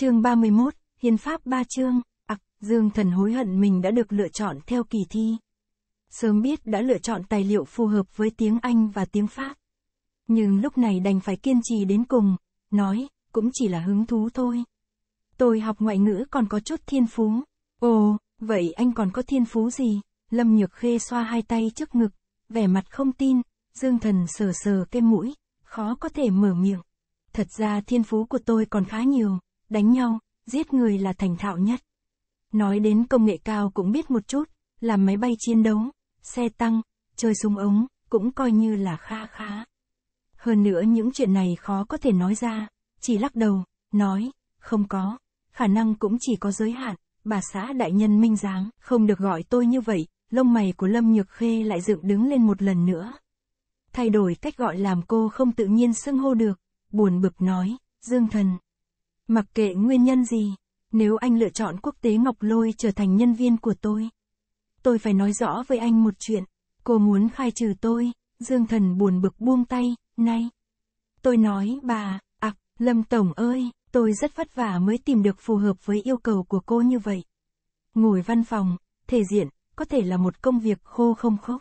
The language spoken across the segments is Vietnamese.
Chương 31, Hiến pháp 3 chương, ặc, à, Dương Thần hối hận mình đã được lựa chọn theo kỳ thi. Sớm biết đã lựa chọn tài liệu phù hợp với tiếng Anh và tiếng Pháp. Nhưng lúc này đành phải kiên trì đến cùng, nói, cũng chỉ là hứng thú thôi. Tôi học ngoại ngữ còn có chút thiên phú. Ồ, vậy anh còn có thiên phú gì? Lâm Nhược Khê xoa hai tay trước ngực, vẻ mặt không tin, Dương Thần sờ sờ cái mũi, khó có thể mở miệng. Thật ra thiên phú của tôi còn khá nhiều, đánh nhau, giết người là thành thạo nhất. Nói đến công nghệ cao cũng biết một chút, làm máy bay chiến đấu, xe tăng, chơi súng ống, cũng coi như là kha khá. Hơn nữa những chuyện này khó có thể nói ra, chỉ lắc đầu, nói, không có, khả năng cũng chỉ có giới hạn, bà xã đại nhân minh giáng, không được gọi tôi như vậy, lông mày của Lâm Nhược Khê lại dựng đứng lên một lần nữa. Thay đổi cách gọi làm cô không tự nhiên xưng hô được, buồn bực nói, Dương Thần, Mặc kệ nguyên nhân gì, nếu anh lựa chọn quốc tế Ngọc Lôi trở thành nhân viên của tôi. Tôi phải nói rõ với anh một chuyện, cô muốn khai trừ tôi, Dương Thần buồn bực buông tay, nay. Tôi nói bà, ạc, à, Lâm Tổng ơi, tôi rất vất vả mới tìm được phù hợp với yêu cầu của cô như vậy. Ngồi văn phòng, thể diện, có thể là một công việc khô không khốc.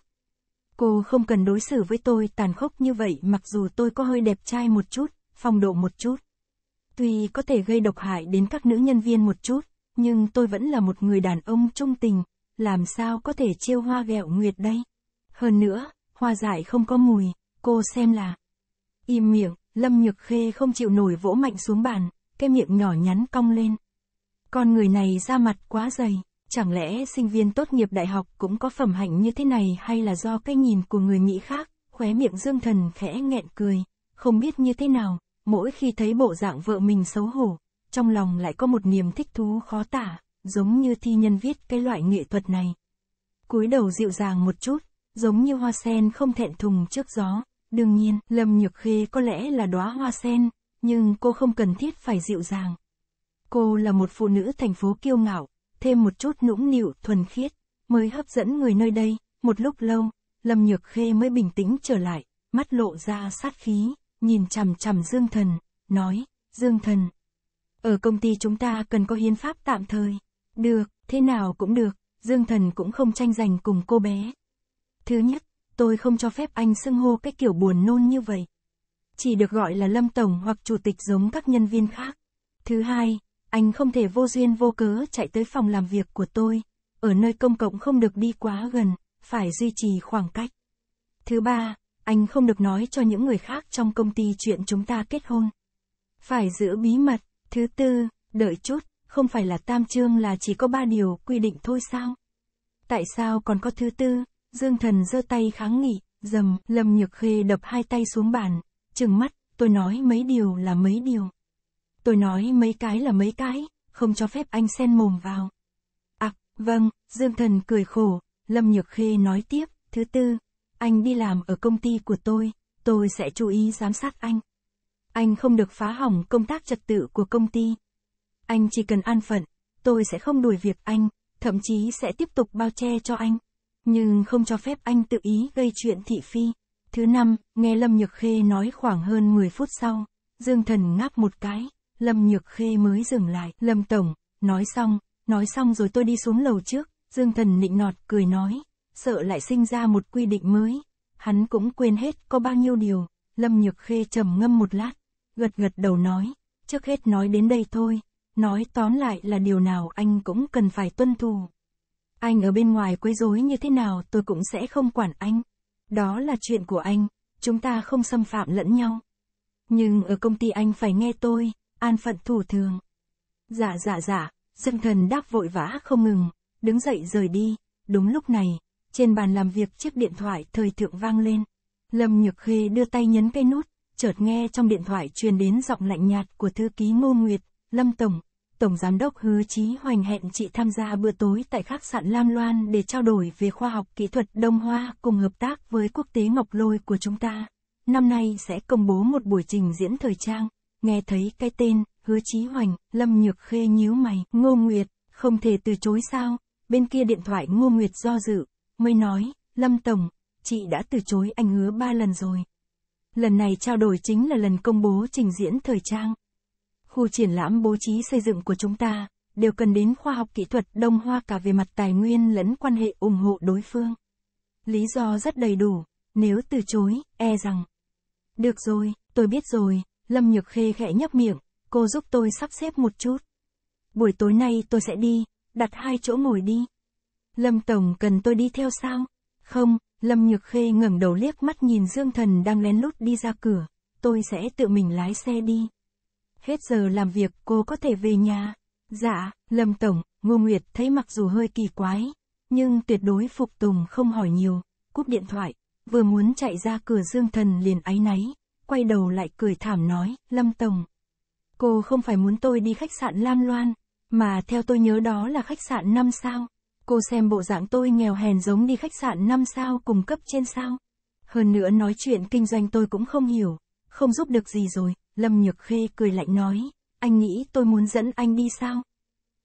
Cô không cần đối xử với tôi tàn khốc như vậy mặc dù tôi có hơi đẹp trai một chút, phong độ một chút. Tuy có thể gây độc hại đến các nữ nhân viên một chút, nhưng tôi vẫn là một người đàn ông trung tình, làm sao có thể chiêu hoa ghẹo nguyệt đây? Hơn nữa, hoa giải không có mùi, cô xem là. Im miệng, Lâm Nhược Khê không chịu nổi vỗ mạnh xuống bàn, cái miệng nhỏ nhắn cong lên. Con người này da mặt quá dày, chẳng lẽ sinh viên tốt nghiệp đại học cũng có phẩm hạnh như thế này hay là do cái nhìn của người Mỹ khác, khóe miệng dương thần khẽ nghẹn cười, không biết như thế nào, mỗi khi thấy bộ dạng vợ mình xấu hổ, trong lòng lại có một niềm thích thú khó tả, giống như thi nhân viết cái loại nghệ thuật này. cúi đầu dịu dàng một chút, giống như hoa sen không thẹn thùng trước gió, đương nhiên, Lâm Nhược Khê có lẽ là đóa hoa sen, nhưng cô không cần thiết phải dịu dàng. Cô là một phụ nữ thành phố kiêu ngạo, thêm một chút nũng nịu thuần khiết, mới hấp dẫn người nơi đây, một lúc lâu, Lâm Nhược Khê mới bình tĩnh trở lại, mắt lộ ra sát khí nhìn chằm chằm Dương Thần, nói, Dương Thần, ở công ty chúng ta cần có hiến pháp tạm thời. Được, thế nào cũng được, Dương Thần cũng không tranh giành cùng cô bé. Thứ nhất, tôi không cho phép anh xưng hô cái kiểu buồn nôn như vậy. Chỉ được gọi là Lâm Tổng hoặc Chủ tịch giống các nhân viên khác. Thứ hai, anh không thể vô duyên vô cớ chạy tới phòng làm việc của tôi. Ở nơi công cộng không được đi quá gần, phải duy trì khoảng cách. Thứ ba, anh không được nói cho những người khác trong công ty chuyện chúng ta kết hôn. Phải giữ bí mật. Thứ tư, đợi chút, không phải là tam chương là chỉ có ba điều quy định thôi sao? Tại sao còn có thứ tư? Dương thần giơ tay kháng nghị, dầm, lầm nhược khê đập hai tay xuống bàn, trừng mắt, tôi nói mấy điều là mấy điều. Tôi nói mấy cái là mấy cái, không cho phép anh xen mồm vào. À, vâng, Dương thần cười khổ, Lâm Nhược Khê nói tiếp, thứ tư, anh đi làm ở công ty của tôi, tôi sẽ chú ý giám sát anh. Anh không được phá hỏng công tác trật tự của công ty. Anh chỉ cần an phận, tôi sẽ không đuổi việc anh, thậm chí sẽ tiếp tục bao che cho anh. Nhưng không cho phép anh tự ý gây chuyện thị phi. Thứ năm, nghe Lâm Nhược Khê nói khoảng hơn 10 phút sau, Dương Thần ngáp một cái, Lâm Nhược Khê mới dừng lại. Lâm Tổng, nói xong, nói xong rồi tôi đi xuống lầu trước, Dương Thần nịnh nọt cười nói, sợ lại sinh ra một quy định mới. Hắn cũng quên hết có bao nhiêu điều, Lâm Nhược Khê trầm ngâm một lát, gật gật đầu nói, trước hết nói đến đây thôi, nói tóm lại là điều nào anh cũng cần phải tuân thủ. Anh ở bên ngoài quấy rối như thế nào tôi cũng sẽ không quản anh. Đó là chuyện của anh, chúng ta không xâm phạm lẫn nhau. Nhưng ở công ty anh phải nghe tôi, an phận thủ thường. Dạ dạ dạ, dân thần đáp vội vã không ngừng, đứng dậy rời đi, đúng lúc này, trên bàn làm việc chiếc điện thoại thời thượng vang lên. Lâm Nhược Khê đưa tay nhấn cây nút, chợt nghe trong điện thoại truyền đến giọng lạnh nhạt của thư ký Ngô Nguyệt, Lâm Tổng, Tổng Giám đốc Hứa Chí Hoành hẹn chị tham gia bữa tối tại khách sạn Lam Loan để trao đổi về khoa học kỹ thuật Đông Hoa cùng hợp tác với quốc tế Ngọc Lôi của chúng ta. Năm nay sẽ công bố một buổi trình diễn thời trang. Nghe thấy cái tên, Hứa Chí Hoành, Lâm Nhược Khê nhíu mày, Ngô Nguyệt, không thể từ chối sao? Bên kia điện thoại Ngô Nguyệt do dự, mới nói, Lâm Tổng, chị đã từ chối anh hứa ba lần rồi. Lần này trao đổi chính là lần công bố trình diễn thời trang. Khu triển lãm bố trí xây dựng của chúng ta, đều cần đến khoa học kỹ thuật đông hoa cả về mặt tài nguyên lẫn quan hệ ủng hộ đối phương. Lý do rất đầy đủ, nếu từ chối, e rằng. Được rồi, tôi biết rồi, Lâm Nhược Khê khẽ nhấp miệng, cô giúp tôi sắp xếp một chút. Buổi tối nay tôi sẽ đi, đặt hai chỗ ngồi đi. Lâm Tổng cần tôi đi theo sao? Không, Lâm Nhược Khê ngẩng đầu liếc mắt nhìn Dương Thần đang lén lút đi ra cửa, tôi sẽ tự mình lái xe đi. Hết giờ làm việc cô có thể về nhà. Dạ, Lâm Tổng, Ngô Nguyệt thấy mặc dù hơi kỳ quái, nhưng tuyệt đối phục tùng không hỏi nhiều, cúp điện thoại, vừa muốn chạy ra cửa Dương Thần liền áy náy, quay đầu lại cười thảm nói, Lâm Tổng. Cô không phải muốn tôi đi khách sạn Lam Loan, mà theo tôi nhớ đó là khách sạn năm sao. Cô xem bộ dạng tôi nghèo hèn giống đi khách sạn 5 sao cùng cấp trên sao. Hơn nữa nói chuyện kinh doanh tôi cũng không hiểu, không giúp được gì rồi, Lâm Nhược Khê cười lạnh nói, anh nghĩ tôi muốn dẫn anh đi sao?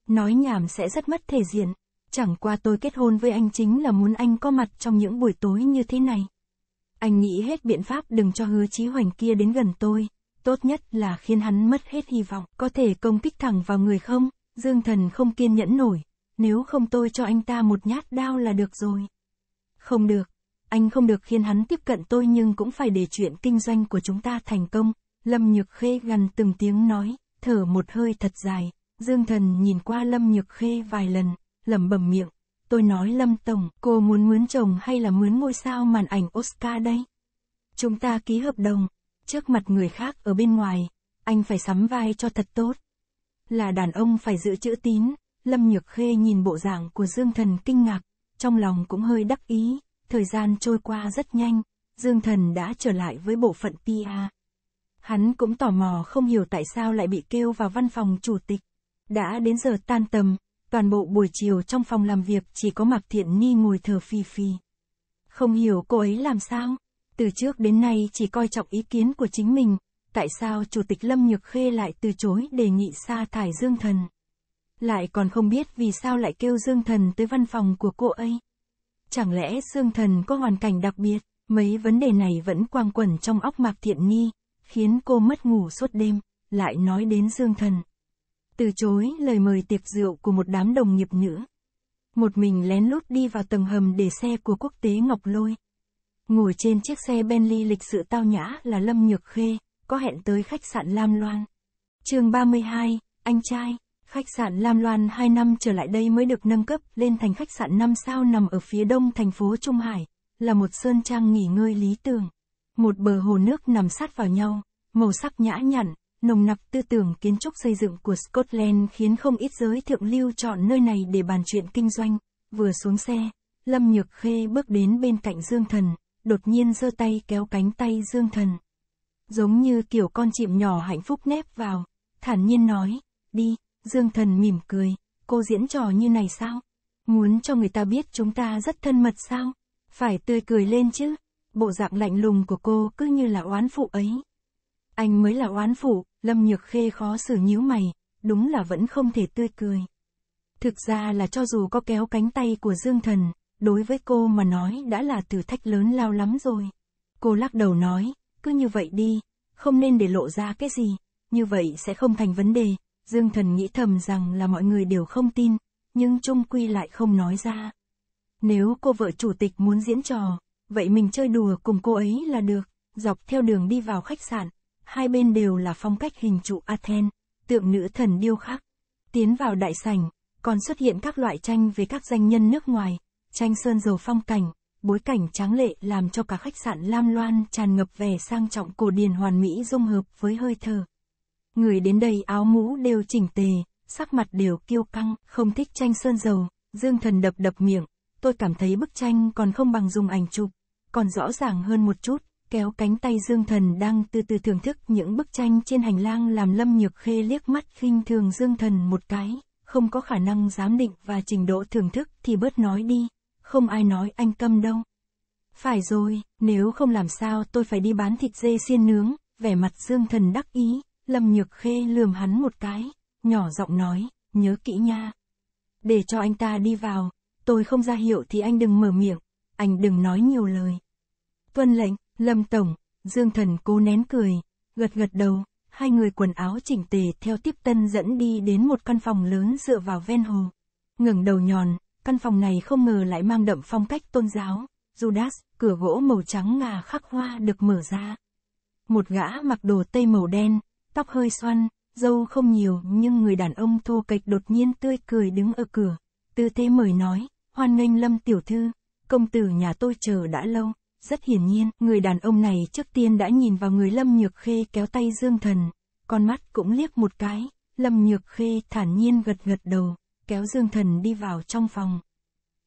Nói nhảm sẽ rất mất thể diện, chẳng qua tôi kết hôn với anh chính là muốn anh có mặt trong những buổi tối như thế này. Anh nghĩ hết biện pháp đừng cho hứa chí hoành kia đến gần tôi, tốt nhất là khiến hắn mất hết hy vọng, có thể công kích thẳng vào người không, Dương Thần không kiên nhẫn nổi, nếu không tôi cho anh ta một nhát đao là được rồi. Không được, anh không được khiến hắn tiếp cận tôi nhưng cũng phải để chuyện kinh doanh của chúng ta thành công, Lâm Nhược Khê gần từng tiếng nói, thở một hơi thật dài, Dương Thần nhìn qua Lâm Nhược Khê vài lần, lẩm bẩm miệng, tôi nói Lâm Tổng, cô muốn mướn chồng hay là mướn ngôi sao màn ảnh Oscar đây? Chúng ta ký hợp đồng, trước mặt người khác ở bên ngoài, anh phải sắm vai cho thật tốt. Là đàn ông phải giữ chữ tín, Lâm Nhược Khê nhìn bộ dạng của Dương Thần kinh ngạc, trong lòng cũng hơi đắc ý, thời gian trôi qua rất nhanh, Dương Thần đã trở lại với bộ phận PA. Hắn cũng tò mò không hiểu tại sao lại bị kêu vào văn phòng chủ tịch. Đã đến giờ tan tầm, toàn bộ buổi chiều trong phòng làm việc chỉ có Mạc Thiện Ni ngồi thờ phi phi. Không hiểu cô ấy làm sao, từ trước đến nay chỉ coi trọng ý kiến của chính mình, tại sao Chủ tịch Lâm Nhược Khê lại từ chối đề nghị sa thải Dương Thần lại còn không biết vì sao lại kêu Dương Thần tới văn phòng của cô ấy. Chẳng lẽ Dương Thần có hoàn cảnh đặc biệt, mấy vấn đề này vẫn quang quẩn trong óc Mạc Thiện Nghi, khiến cô mất ngủ suốt đêm, lại nói đến Dương Thần. Từ chối lời mời tiệc rượu của một đám đồng nghiệp nữ, Một mình lén lút đi vào tầng hầm để xe của quốc tế Ngọc Lôi. Ngồi trên chiếc xe Bentley lịch sự tao nhã là Lâm Nhược Khê, có hẹn tới khách sạn Lam Loan. chương 32, anh trai. Khách sạn Lam Loan 2 năm trở lại đây mới được nâng cấp lên thành khách sạn 5 sao nằm ở phía đông thành phố Trung Hải, là một sơn trang nghỉ ngơi lý tưởng. Một bờ hồ nước nằm sát vào nhau, màu sắc nhã nhặn, nồng nặc tư tưởng kiến trúc xây dựng của Scotland khiến không ít giới thượng lưu chọn nơi này để bàn chuyện kinh doanh. Vừa xuống xe, Lâm Nhược Khê bước đến bên cạnh Dương Thần, đột nhiên giơ tay kéo cánh tay Dương Thần. Giống như kiểu con chim nhỏ hạnh phúc nép vào, thản nhiên nói, đi, Dương Thần mỉm cười, cô diễn trò như này sao? Muốn cho người ta biết chúng ta rất thân mật sao? Phải tươi cười lên chứ. Bộ dạng lạnh lùng của cô cứ như là oán phụ ấy. Anh mới là oán phụ, Lâm Nhược Khê khó xử nhíu mày, đúng là vẫn không thể tươi cười. Thực ra là cho dù có kéo cánh tay của Dương Thần, đối với cô mà nói đã là thử thách lớn lao lắm rồi. Cô lắc đầu nói, cứ như vậy đi, không nên để lộ ra cái gì, như vậy sẽ không thành vấn đề, Dương Thần nghĩ thầm rằng là mọi người đều không tin, nhưng Trung Quy lại không nói ra. Nếu cô vợ chủ tịch muốn diễn trò, vậy mình chơi đùa cùng cô ấy là được, dọc theo đường đi vào khách sạn, hai bên đều là phong cách hình trụ Athens, tượng nữ thần điêu khắc. Tiến vào đại sảnh, còn xuất hiện các loại tranh về các danh nhân nước ngoài, tranh sơn dầu phong cảnh, bối cảnh tráng lệ làm cho cả khách sạn Lam Loan tràn ngập vẻ sang trọng cổ điển hoàn mỹ dung hợp với hơi thở người đến đây áo mũ đều chỉnh tề, sắc mặt đều kiêu căng, không thích tranh sơn dầu, Dương Thần đập đập miệng, tôi cảm thấy bức tranh còn không bằng dùng ảnh chụp, còn rõ ràng hơn một chút, kéo cánh tay Dương Thần đang từ từ thưởng thức những bức tranh trên hành lang làm Lâm Nhược Khê liếc mắt khinh thường Dương Thần một cái, không có khả năng giám định và trình độ thưởng thức thì bớt nói đi, không ai nói anh câm đâu. Phải rồi, nếu không làm sao tôi phải đi bán thịt dê xiên nướng, vẻ mặt Dương Thần đắc ý, Lâm Nhược Khê lườm hắn một cái, nhỏ giọng nói, nhớ kỹ nha. Để cho anh ta đi vào, tôi không ra hiệu thì anh đừng mở miệng, anh đừng nói nhiều lời. Tuân lệnh, Lâm Tổng, Dương Thần cố nén cười, gật gật đầu, hai người quần áo chỉnh tề theo tiếp tân dẫn đi đến một căn phòng lớn dựa vào ven hồ. ngẩng đầu nhòn, căn phòng này không ngờ lại mang đậm phong cách tôn giáo. Judas, cửa gỗ màu trắng ngà khắc hoa được mở ra. Một gã mặc đồ tây màu đen, tóc hơi xoăn, dâu không nhiều nhưng người đàn ông thô kệch đột nhiên tươi cười đứng ở cửa, tư thế mời nói, hoan nghênh lâm tiểu thư, công tử nhà tôi chờ đã lâu, rất hiển nhiên, người đàn ông này trước tiên đã nhìn vào người lâm nhược khê kéo tay dương thần, con mắt cũng liếc một cái, lâm nhược khê thản nhiên gật gật đầu, kéo dương thần đi vào trong phòng.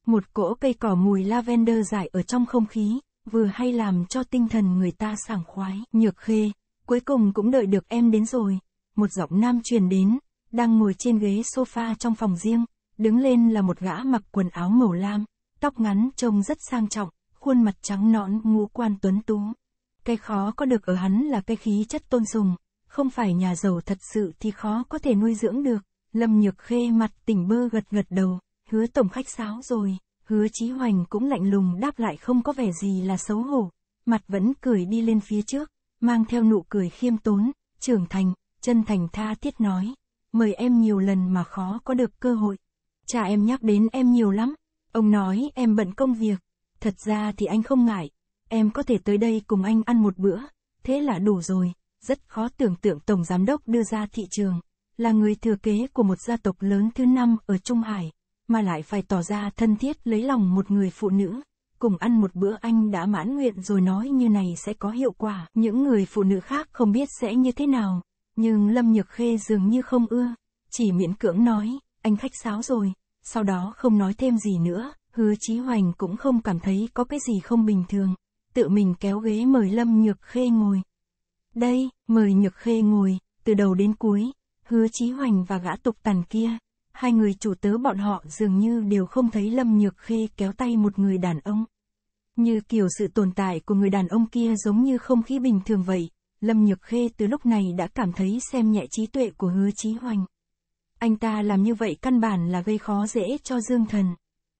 Một cỗ cây cỏ mùi lavender dải ở trong không khí, vừa hay làm cho tinh thần người ta sảng khoái, nhược khê, Cuối cùng cũng đợi được em đến rồi, một giọng nam truyền đến, đang ngồi trên ghế sofa trong phòng riêng, đứng lên là một gã mặc quần áo màu lam, tóc ngắn trông rất sang trọng, khuôn mặt trắng nõn ngũ quan tuấn tú. Cái khó có được ở hắn là cái khí chất tôn sùng, không phải nhà giàu thật sự thì khó có thể nuôi dưỡng được. Lâm Nhược Khê mặt tỉnh bơ gật gật đầu, hứa tổng khách sáo rồi, hứa Chí Hoành cũng lạnh lùng đáp lại không có vẻ gì là xấu hổ, mặt vẫn cười đi lên phía trước mang theo nụ cười khiêm tốn, trưởng thành, chân thành tha thiết nói. Mời em nhiều lần mà khó có được cơ hội. Cha em nhắc đến em nhiều lắm. Ông nói em bận công việc. Thật ra thì anh không ngại. Em có thể tới đây cùng anh ăn một bữa. Thế là đủ rồi. Rất khó tưởng tượng Tổng Giám đốc đưa ra thị trường. Là người thừa kế của một gia tộc lớn thứ năm ở Trung Hải. Mà lại phải tỏ ra thân thiết lấy lòng một người phụ nữ cùng ăn một bữa anh đã mãn nguyện rồi nói như này sẽ có hiệu quả. Những người phụ nữ khác không biết sẽ như thế nào, nhưng Lâm Nhược Khê dường như không ưa, chỉ miễn cưỡng nói, anh khách sáo rồi, sau đó không nói thêm gì nữa, hứa Chí Hoành cũng không cảm thấy có cái gì không bình thường, tự mình kéo ghế mời Lâm Nhược Khê ngồi. Đây, mời Nhược Khê ngồi, từ đầu đến cuối, hứa Chí Hoành và gã tục tàn kia, hai người chủ tớ bọn họ dường như đều không thấy Lâm Nhược Khê kéo tay một người đàn ông. Như kiểu sự tồn tại của người đàn ông kia giống như không khí bình thường vậy, Lâm Nhược Khê từ lúc này đã cảm thấy xem nhẹ trí tuệ của hứa trí hoành. Anh ta làm như vậy căn bản là gây khó dễ cho Dương Thần.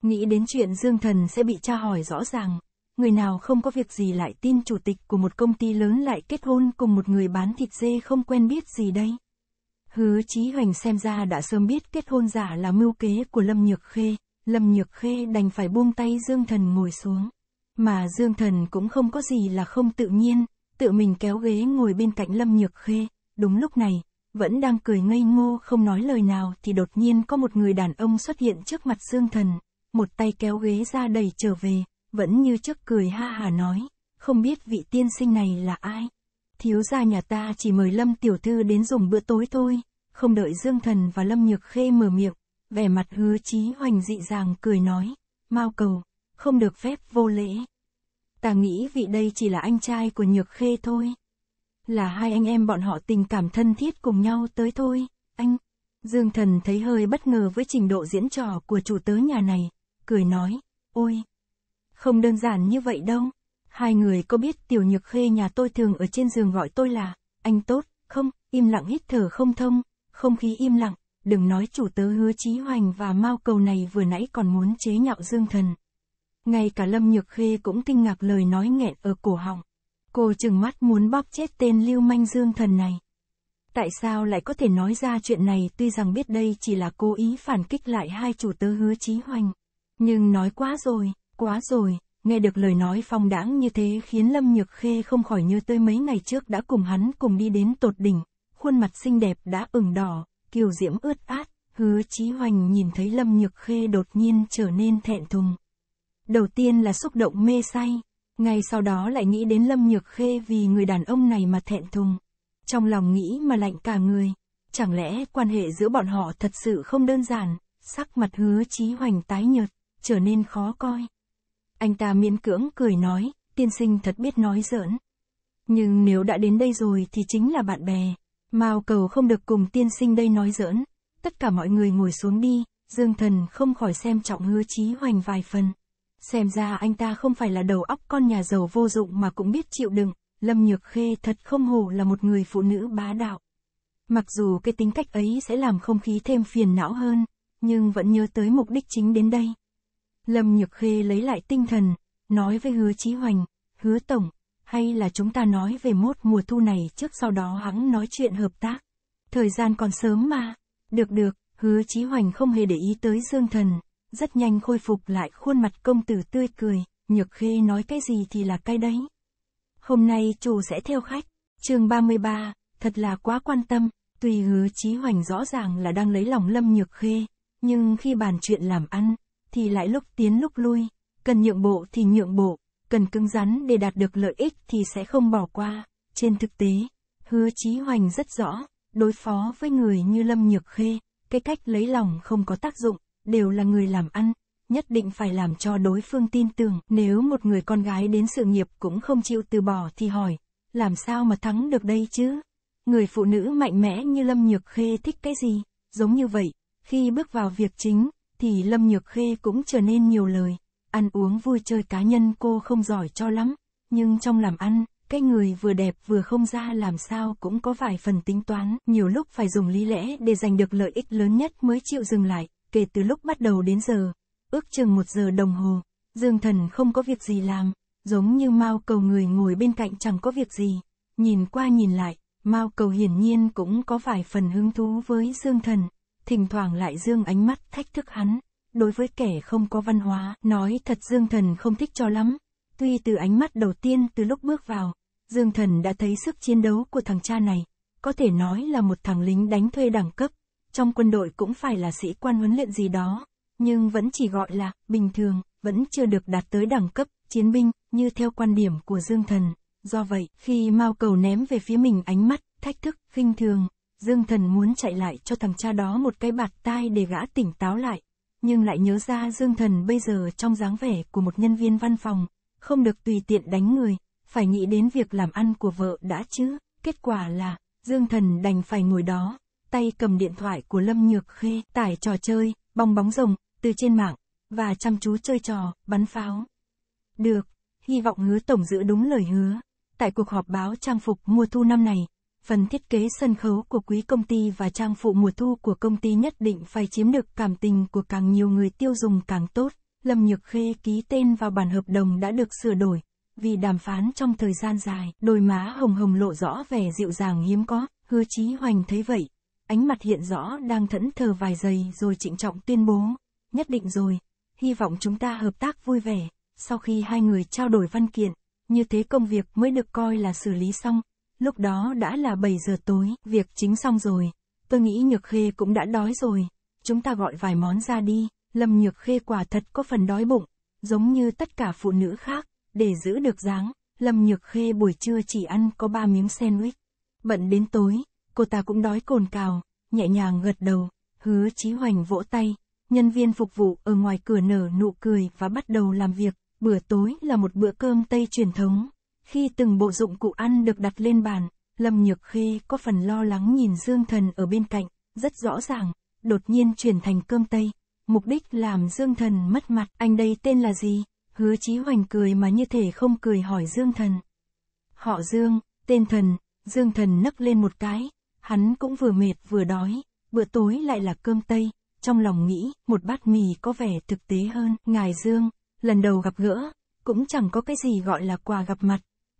Nghĩ đến chuyện Dương Thần sẽ bị tra hỏi rõ ràng. Người nào không có việc gì lại tin chủ tịch của một công ty lớn lại kết hôn cùng một người bán thịt dê không quen biết gì đây. Hứa Chí Hoành xem ra đã sớm biết kết hôn giả là mưu kế của Lâm Nhược Khê, Lâm Nhược Khê đành phải buông tay Dương Thần ngồi xuống. Mà Dương Thần cũng không có gì là không tự nhiên, tự mình kéo ghế ngồi bên cạnh Lâm Nhược Khê, đúng lúc này, vẫn đang cười ngây ngô không nói lời nào thì đột nhiên có một người đàn ông xuất hiện trước mặt Dương Thần, một tay kéo ghế ra đầy trở về, vẫn như trước cười ha hà nói, không biết vị tiên sinh này là ai. Thiếu gia nhà ta chỉ mời Lâm tiểu thư đến dùng bữa tối thôi, không đợi Dương Thần và Lâm Nhược Khê mở miệng, vẻ mặt hứa chí hoành dị dàng cười nói, mau cầu, không được phép vô lễ. Ta nghĩ vị đây chỉ là anh trai của Nhược Khê thôi. Là hai anh em bọn họ tình cảm thân thiết cùng nhau tới thôi, anh. Dương Thần thấy hơi bất ngờ với trình độ diễn trò của chủ tớ nhà này, cười nói, ôi, không đơn giản như vậy đâu. Hai người có biết tiểu nhược khê nhà tôi thường ở trên giường gọi tôi là, anh tốt, không, im lặng hít thở không thông, không khí im lặng, đừng nói chủ tớ hứa chí hoành và mao cầu này vừa nãy còn muốn chế nhạo dương thần. Ngay cả Lâm Nhược Khê cũng kinh ngạc lời nói nghẹn ở cổ họng. Cô chừng mắt muốn bóp chết tên lưu manh dương thần này. Tại sao lại có thể nói ra chuyện này tuy rằng biết đây chỉ là cố ý phản kích lại hai chủ tớ hứa chí hoành. Nhưng nói quá rồi, quá rồi, nghe được lời nói phong đãng như thế khiến Lâm Nhược Khê không khỏi nhớ tới mấy ngày trước đã cùng hắn cùng đi đến tột đỉnh, khuôn mặt xinh đẹp đã ửng đỏ, kiều diễm ướt át, hứa chí hoành nhìn thấy Lâm Nhược Khê đột nhiên trở nên thẹn thùng. Đầu tiên là xúc động mê say, ngay sau đó lại nghĩ đến Lâm Nhược Khê vì người đàn ông này mà thẹn thùng. Trong lòng nghĩ mà lạnh cả người, chẳng lẽ quan hệ giữa bọn họ thật sự không đơn giản, sắc mặt hứa chí hoành tái nhợt, trở nên khó coi. Anh ta miễn cưỡng cười nói, tiên sinh thật biết nói giỡn. Nhưng nếu đã đến đây rồi thì chính là bạn bè. Mao cầu không được cùng tiên sinh đây nói giỡn. Tất cả mọi người ngồi xuống đi, Dương Thần không khỏi xem trọng hứa chí hoành vài phần. Xem ra anh ta không phải là đầu óc con nhà giàu vô dụng mà cũng biết chịu đựng, Lâm Nhược Khê thật không hổ là một người phụ nữ bá đạo. Mặc dù cái tính cách ấy sẽ làm không khí thêm phiền não hơn, nhưng vẫn nhớ tới mục đích chính đến đây. Lâm Nhược Khê lấy lại tinh thần, nói với hứa Chí Hoành, hứa Tổng, hay là chúng ta nói về mốt mùa thu này trước sau đó hắn nói chuyện hợp tác. Thời gian còn sớm mà. Được được, hứa Chí Hoành không hề để ý tới Dương Thần, rất nhanh khôi phục lại khuôn mặt công tử tươi cười, nhược khê nói cái gì thì là cái đấy. Hôm nay chủ sẽ theo khách, chương 33, thật là quá quan tâm, tuy hứa Chí Hoành rõ ràng là đang lấy lòng lâm nhược khê, nhưng khi bàn chuyện làm ăn, thì lại lúc tiến lúc lui, cần nhượng bộ thì nhượng bộ, cần cứng rắn để đạt được lợi ích thì sẽ không bỏ qua. Trên thực tế, hứa Chí Hoành rất rõ, đối phó với người như Lâm Nhược Khê, cái cách lấy lòng không có tác dụng, đều là người làm ăn, nhất định phải làm cho đối phương tin tưởng. Nếu một người con gái đến sự nghiệp cũng không chịu từ bỏ thì hỏi, làm sao mà thắng được đây chứ? Người phụ nữ mạnh mẽ như Lâm Nhược Khê thích cái gì? Giống như vậy, khi bước vào việc chính, thì Lâm Nhược Khê cũng trở nên nhiều lời ăn uống vui chơi cá nhân cô không giỏi cho lắm, nhưng trong làm ăn, cái người vừa đẹp vừa không ra làm sao cũng có vài phần tính toán, nhiều lúc phải dùng lý lẽ để giành được lợi ích lớn nhất mới chịu dừng lại, kể từ lúc bắt đầu đến giờ, ước chừng một giờ đồng hồ, Dương Thần không có việc gì làm, giống như Mao Cầu người ngồi bên cạnh chẳng có việc gì, nhìn qua nhìn lại, Mao Cầu hiển nhiên cũng có vài phần hứng thú với Dương Thần, thỉnh thoảng lại dương ánh mắt thách thức hắn đối với kẻ không có văn hóa, nói thật Dương Thần không thích cho lắm. Tuy từ ánh mắt đầu tiên từ lúc bước vào, Dương Thần đã thấy sức chiến đấu của thằng cha này, có thể nói là một thằng lính đánh thuê đẳng cấp, trong quân đội cũng phải là sĩ quan huấn luyện gì đó, nhưng vẫn chỉ gọi là bình thường, vẫn chưa được đạt tới đẳng cấp chiến binh, như theo quan điểm của Dương Thần. Do vậy, khi Mao Cầu ném về phía mình ánh mắt thách thức, khinh thường, Dương Thần muốn chạy lại cho thằng cha đó một cái bạt tai để gã tỉnh táo lại, nhưng lại nhớ ra Dương Thần bây giờ trong dáng vẻ của một nhân viên văn phòng, không được tùy tiện đánh người, phải nghĩ đến việc làm ăn của vợ đã chứ, kết quả là, Dương Thần đành phải ngồi đó, tay cầm điện thoại của Lâm Nhược Khê, tải trò chơi, bong bóng rồng, từ trên mạng, và chăm chú chơi trò, bắn pháo. Được, hy vọng hứa tổng giữ đúng lời hứa. Tại cuộc họp báo trang phục mùa thu năm này, phần thiết kế sân khấu của quý công ty và trang phụ mùa thu của công ty nhất định phải chiếm được cảm tình của càng nhiều người tiêu dùng càng tốt. Lâm Nhược Khê ký tên vào bản hợp đồng đã được sửa đổi, vì đàm phán trong thời gian dài, đôi má hồng hồng lộ rõ vẻ dịu dàng hiếm có, hứa chí hoành thấy vậy. Ánh mặt hiện rõ đang thẫn thờ vài giây rồi trịnh trọng tuyên bố, nhất định rồi, hy vọng chúng ta hợp tác vui vẻ, sau khi hai người trao đổi văn kiện, như thế công việc mới được coi là xử lý xong, Lúc đó đã là 7 giờ tối, việc chính xong rồi. Tôi nghĩ Nhược Khê cũng đã đói rồi. Chúng ta gọi vài món ra đi. Lâm Nhược Khê quả thật có phần đói bụng, giống như tất cả phụ nữ khác, để giữ được dáng, Lâm Nhược Khê buổi trưa chỉ ăn có 3 miếng sandwich. Bận đến tối, cô ta cũng đói cồn cào, nhẹ nhàng gật đầu, hứa Chí Hoành vỗ tay, nhân viên phục vụ ở ngoài cửa nở nụ cười và bắt đầu làm việc, bữa tối là một bữa cơm Tây truyền thống. Khi từng bộ dụng cụ ăn được đặt lên bàn, Lâm Nhược Khi có phần lo lắng nhìn Dương Thần ở bên cạnh, rất rõ ràng, đột nhiên chuyển thành cơm tây, mục đích làm Dương Thần mất mặt, anh đây tên là gì? Hứa Chí Hoành cười mà như thể không cười hỏi Dương Thần. Họ Dương, tên Thần, Dương Thần nấc lên một cái, hắn cũng vừa mệt vừa đói, bữa tối lại là cơm tây, trong lòng nghĩ, một bát mì có vẻ thực tế hơn, ngài Dương, lần đầu gặp gỡ, cũng chẳng có cái gì gọi là quà gặp mặt,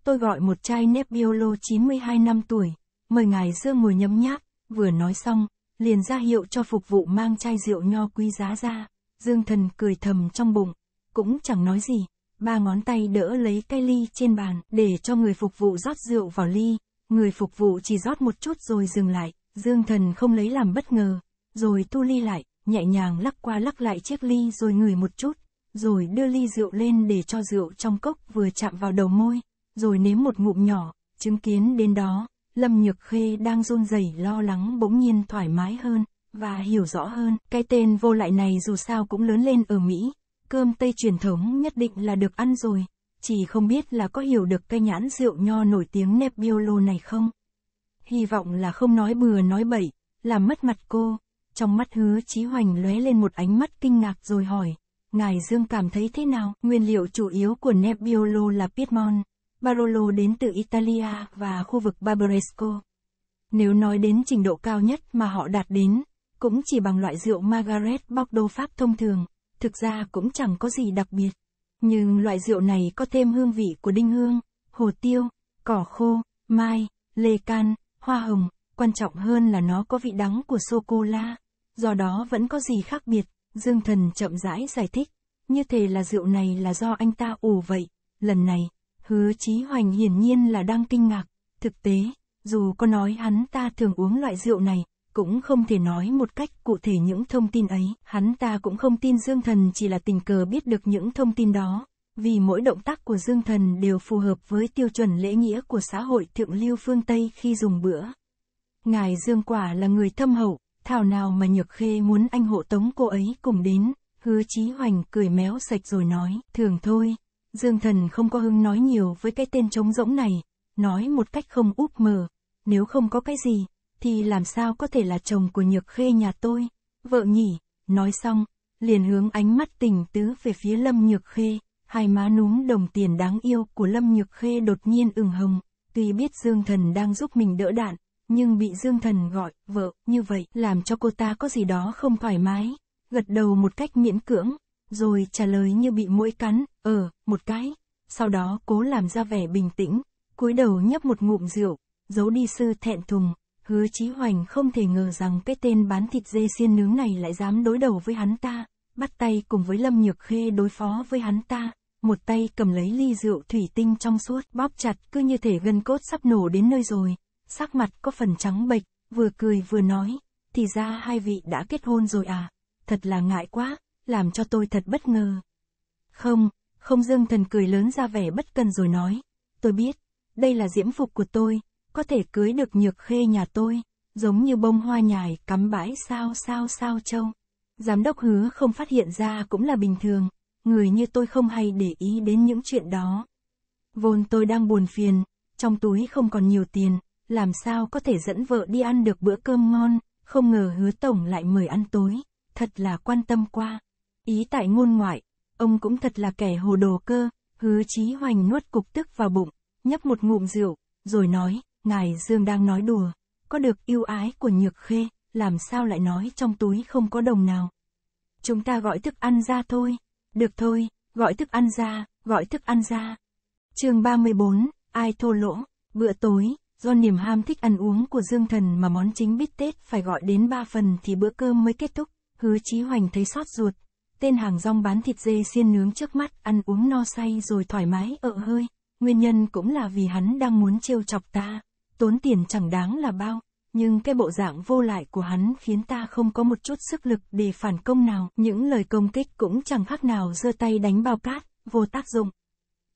Tôi gọi một chai Nebbiolo 92 năm tuổi, mời ngài Dương ngồi nhấm nháp, vừa nói xong, liền ra hiệu cho phục vụ mang chai rượu nho quý giá ra, Dương Thần cười thầm trong bụng, cũng chẳng nói gì, ba ngón tay đỡ lấy cái ly trên bàn để cho người phục vụ rót rượu vào ly, người phục vụ chỉ rót một chút rồi dừng lại, Dương Thần không lấy làm bất ngờ, rồi tu ly lại, nhẹ nhàng lắc qua lắc lại chiếc ly rồi ngửi một chút, rồi đưa ly rượu lên để cho rượu trong cốc vừa chạm vào đầu môi, rồi nếm một ngụm nhỏ, chứng kiến đến đó, Lâm Nhược Khê đang run rẩy lo lắng bỗng nhiên thoải mái hơn, và hiểu rõ hơn, cái tên vô lại này dù sao cũng lớn lên ở Mỹ, cơm Tây truyền thống nhất định là được ăn rồi, chỉ không biết là có hiểu được cây nhãn rượu nho nổi tiếng Nebbiolo này không. Hy vọng là không nói bừa nói bậy, làm mất mặt cô. Trong mắt hứa Chí Hoành lóe lên một ánh mắt kinh ngạc rồi hỏi, Ngài Dương cảm thấy thế nào? Nguyên liệu chủ yếu của Nebbiolo là Piedmont. Barolo đến từ Italia và khu vực Barberesco. Nếu nói đến trình độ cao nhất mà họ đạt đến, cũng chỉ bằng loại rượu Margaret Bordeaux Pháp thông thường, thực ra cũng chẳng có gì đặc biệt. Nhưng loại rượu này có thêm hương vị của đinh hương, hồ tiêu, cỏ khô, mai, lê can, hoa hồng, quan trọng hơn là nó có vị đắng của sô-cô-la. Do đó vẫn có gì khác biệt, Dương Thần chậm rãi giải thích, như thế là rượu này là do anh ta ủ vậy, lần này, Hứa Chí Hoành hiển nhiên là đang kinh ngạc, thực tế, dù có nói hắn ta thường uống loại rượu này, cũng không thể nói một cách cụ thể những thông tin ấy, hắn ta cũng không tin Dương Thần chỉ là tình cờ biết được những thông tin đó, vì mỗi động tác của Dương Thần đều phù hợp với tiêu chuẩn lễ nghĩa của xã hội thượng lưu phương Tây khi dùng bữa. Ngài Dương Quả là người thâm hậu, thảo nào mà Nhược Khê muốn anh hộ tống cô ấy cùng đến, hứa Chí Hoành cười méo sạch rồi nói, thường thôi, Dương Thần không có hứng nói nhiều với cái tên trống rỗng này, nói một cách không úp mờ, nếu không có cái gì, thì làm sao có thể là chồng của Nhược Khê nhà tôi, vợ nhỉ, nói xong, liền hướng ánh mắt tình tứ về phía Lâm Nhược Khê, hai má núm đồng tiền đáng yêu của Lâm Nhược Khê đột nhiên ửng hồng, tuy biết Dương Thần đang giúp mình đỡ đạn, nhưng bị Dương Thần gọi, vợ, như vậy, làm cho cô ta có gì đó không thoải mái, gật đầu một cách miễn cưỡng, rồi trả lời như bị mũi cắn, ờ, một cái. Sau đó cố làm ra vẻ bình tĩnh, cúi đầu nhấp một ngụm rượu, giấu đi sự thẹn thùng. Hứa Chí Hoành không thể ngờ rằng cái tên bán thịt dê xiên nướng này lại dám đối đầu với hắn ta, bắt tay cùng với Lâm Nhược Khê đối phó với hắn ta, một tay cầm lấy ly rượu thủy tinh trong suốt bóp chặt cứ như thể gân cốt sắp nổ đến nơi rồi, sắc mặt có phần trắng bệch, vừa cười vừa nói, thì ra hai vị đã kết hôn rồi à, thật là ngại quá, làm cho tôi thật bất ngờ. Không, không Dương Thần cười lớn ra vẻ bất cần rồi nói, tôi biết, đây là diễm phục của tôi, có thể cưới được nhược khê nhà tôi, giống như bông hoa nhài cắm bãi sao sao sao châu. Giám đốc hứa không phát hiện ra cũng là bình thường, người như tôi không hay để ý đến những chuyện đó. Vốn tôi đang buồn phiền, trong túi không còn nhiều tiền, làm sao có thể dẫn vợ đi ăn được bữa cơm ngon, không ngờ hứa tổng lại mời ăn tối, thật là quan tâm qua ý tại ngôn ngoại, ông cũng thật là kẻ hồ đồ cơ, hứa chí hoành nuốt cục tức vào bụng, nhấp một ngụm rượu, rồi nói, ngài Dương đang nói đùa, có được yêu ái của nhược khê, làm sao lại nói trong túi không có đồng nào. Chúng ta gọi thức ăn ra thôi, được thôi, gọi thức ăn ra, gọi thức ăn ra. chương 34, ai thô lỗ, bữa tối, do niềm ham thích ăn uống của Dương Thần mà món chính bít tết phải gọi đến 3 phần thì bữa cơm mới kết thúc, hứa chí hoành thấy sót ruột, tên hàng rong bán thịt dê xiên nướng trước mắt, ăn uống no say rồi thoải mái ở hơi. Nguyên nhân cũng là vì hắn đang muốn trêu chọc ta, tốn tiền chẳng đáng là bao, nhưng cái bộ dạng vô lại của hắn khiến ta không có một chút sức lực để phản công nào, những lời công kích cũng chẳng khác nào giơ tay đánh bao cát, vô tác dụng.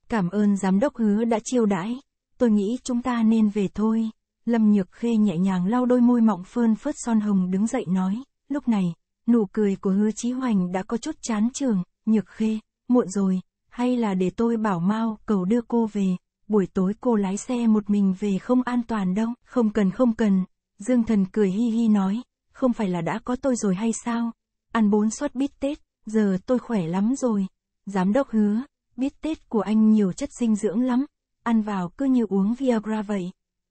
Cảm ơn giám đốc hứa đã chiêu đãi, tôi nghĩ chúng ta nên về thôi. Lâm Nhược Khê nhẹ nhàng lau đôi môi mọng phơn phớt son hồng đứng dậy nói, lúc này, nụ cười của hứa chí hoành đã có chút chán trường, nhược khê, muộn rồi, hay là để tôi bảo mau cầu đưa cô về, buổi tối cô lái xe một mình về không an toàn đâu, không cần không cần, Dương Thần cười hi hi nói, không phải là đã có tôi rồi hay sao, ăn bốn suất bít tết, giờ tôi khỏe lắm rồi, giám đốc hứa, bít tết của anh nhiều chất dinh dưỡng lắm, ăn vào cứ như uống Viagra vậy,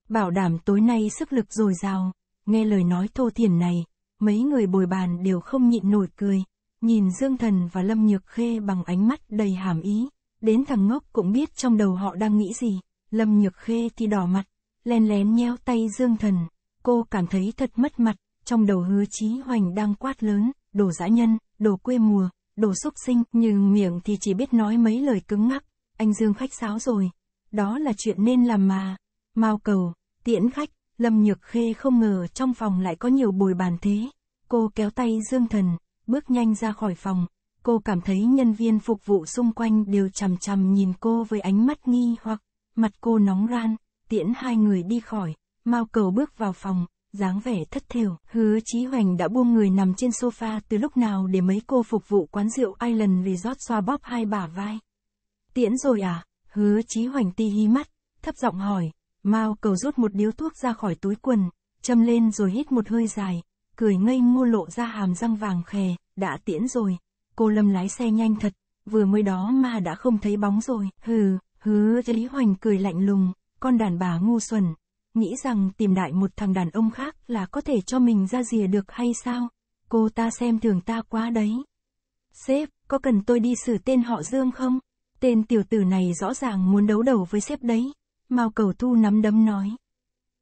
bảo đảm tối nay sức lực dồi dào, nghe lời nói thô thiển này, mấy người bồi bàn đều không nhịn nổi cười, nhìn Dương Thần và Lâm Nhược Khê bằng ánh mắt đầy hàm ý, đến thằng ngốc cũng biết trong đầu họ đang nghĩ gì, Lâm Nhược Khê thì đỏ mặt, len lén nhéo tay Dương Thần, cô cảm thấy thật mất mặt, trong đầu hứa chí hoành đang quát lớn, đồ dã nhân, đồ quê mùa, đồ xúc sinh, nhưng miệng thì chỉ biết nói mấy lời cứng ngắc, anh Dương khách sáo rồi, đó là chuyện nên làm mà, mau cầu, tiễn khách, Lâm Nhược Khê không ngờ trong phòng lại có nhiều bồi bàn thế. Cô kéo tay Dương Thần, bước nhanh ra khỏi phòng. Cô cảm thấy nhân viên phục vụ xung quanh đều chằm chằm nhìn cô với ánh mắt nghi hoặc, mặt cô nóng ran, tiễn hai người đi khỏi, mau cầu bước vào phòng, dáng vẻ thất thểu. Hứa Chí Hoành đã buông người nằm trên sofa từ lúc nào để mấy cô phục vụ quán rượu Island Resort xoa bóp hai bả vai. Tiễn rồi à? Hứa Chí Hoành ti hí mắt, thấp giọng hỏi, Mao cầu rút một điếu thuốc ra khỏi túi quần, châm lên rồi hít một hơi dài, cười ngây ngô lộ ra hàm răng vàng khè, đã tiễn rồi. Cô Lâm lái xe nhanh thật, vừa mới đó mà đã không thấy bóng rồi. Hừ, hứ Lý Hoành cười lạnh lùng, con đàn bà ngu xuẩn, nghĩ rằng tìm đại một thằng đàn ông khác là có thể cho mình ra rìa được hay sao? Cô ta xem thường ta quá đấy. Sếp, có cần tôi đi xử tên họ Dương không? Tên tiểu tử này rõ ràng muốn đấu đầu với sếp đấy. Mao cầu thu nắm đấm nói.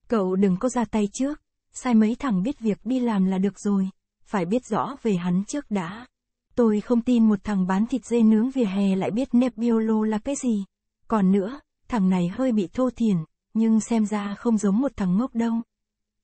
Cậu đừng có ra tay trước, sai mấy thằng biết việc đi làm là được rồi, phải biết rõ về hắn trước đã. Tôi không tin một thằng bán thịt dê nướng vỉa hè lại biết nếp biolo là cái gì. Còn nữa, thằng này hơi bị thô thiển, nhưng xem ra không giống một thằng ngốc đâu.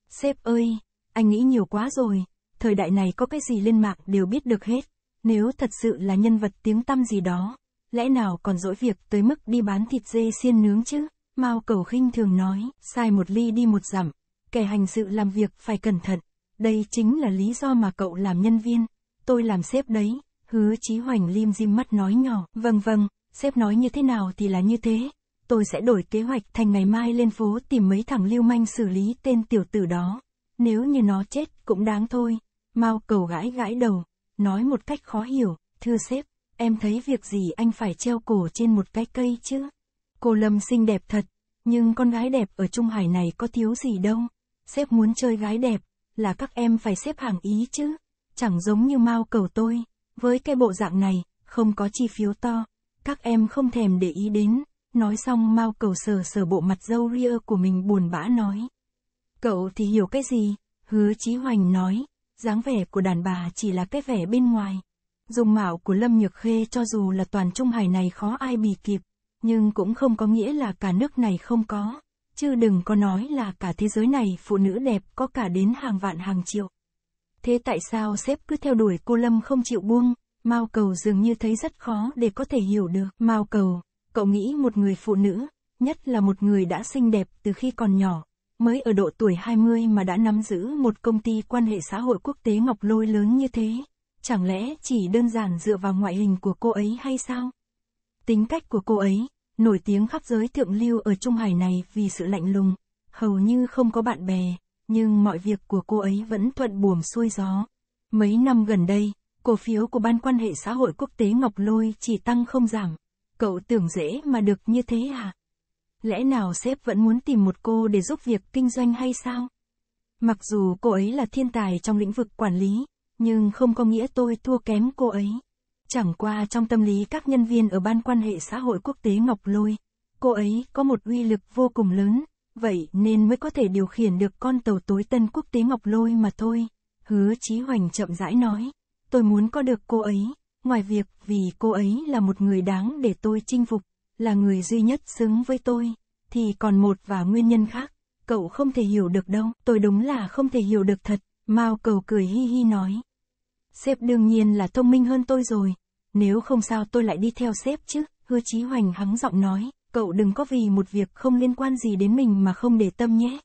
Sếp ơi, anh nghĩ nhiều quá rồi, thời đại này có cái gì lên mạng đều biết được hết. Nếu thật sự là nhân vật tiếng tăm gì đó, lẽ nào còn dỗi việc tới mức đi bán thịt dê xiên nướng chứ? Mao cầu khinh thường nói, sai một ly đi một dặm, kẻ hành sự làm việc phải cẩn thận. Đây chính là lý do mà cậu làm nhân viên, tôi làm sếp đấy, hứa chí hoành lim dim mắt nói nhỏ, vâng vâng, sếp nói như thế nào thì là như thế. Tôi sẽ đổi kế hoạch thành ngày mai lên phố tìm mấy thằng lưu manh xử lý tên tiểu tử đó. Nếu như nó chết cũng đáng thôi. Mao cầu gãi gãi đầu, nói một cách khó hiểu, thưa sếp, em thấy việc gì anh phải treo cổ trên một cái cây chứ? Cô Lâm xinh đẹp thật, nhưng con gái đẹp ở Trung Hải này có thiếu gì đâu. Sếp muốn chơi gái đẹp, là các em phải xếp hàng ý chứ. Chẳng giống như mau cầu tôi, với cái bộ dạng này, không có chi phiếu to. Các em không thèm để ý đến, nói xong mau cầu sờ sờ bộ mặt dâu ria của mình buồn bã nói. Cậu thì hiểu cái gì, hứa chí hoành nói, dáng vẻ của đàn bà chỉ là cái vẻ bên ngoài. Dùng mạo của Lâm Nhược Khê cho dù là toàn Trung Hải này khó ai bì kịp nhưng cũng không có nghĩa là cả nước này không có, chứ đừng có nói là cả thế giới này phụ nữ đẹp có cả đến hàng vạn hàng triệu. Thế tại sao sếp cứ theo đuổi cô Lâm không chịu buông, Mao Cầu dường như thấy rất khó để có thể hiểu được. Mao Cầu, cậu nghĩ một người phụ nữ, nhất là một người đã xinh đẹp từ khi còn nhỏ, mới ở độ tuổi 20 mà đã nắm giữ một công ty quan hệ xã hội quốc tế ngọc lôi lớn như thế, chẳng lẽ chỉ đơn giản dựa vào ngoại hình của cô ấy hay sao? Tính cách của cô ấy, nổi tiếng khắp giới thượng lưu ở Trung Hải này vì sự lạnh lùng, hầu như không có bạn bè, nhưng mọi việc của cô ấy vẫn thuận buồm xuôi gió. Mấy năm gần đây, cổ phiếu của Ban quan hệ xã hội quốc tế Ngọc Lôi chỉ tăng không giảm. Cậu tưởng dễ mà được như thế à? Lẽ nào sếp vẫn muốn tìm một cô để giúp việc kinh doanh hay sao? Mặc dù cô ấy là thiên tài trong lĩnh vực quản lý, nhưng không có nghĩa tôi thua kém cô ấy. Chẳng qua trong tâm lý các nhân viên ở Ban quan hệ xã hội quốc tế Ngọc Lôi, cô ấy có một uy lực vô cùng lớn, vậy nên mới có thể điều khiển được con tàu tối tân quốc tế Ngọc Lôi mà thôi. Hứa Chí Hoành chậm rãi nói, tôi muốn có được cô ấy, ngoài việc vì cô ấy là một người đáng để tôi chinh phục, là người duy nhất xứng với tôi, thì còn một và nguyên nhân khác, cậu không thể hiểu được đâu, tôi đúng là không thể hiểu được thật, Mao cầu cười hi hi nói. Sếp đương nhiên là thông minh hơn tôi rồi, nếu không sao tôi lại đi theo sếp chứ, hứa chí hoành hắng giọng nói, cậu đừng có vì một việc không liên quan gì đến mình mà không để tâm nhé.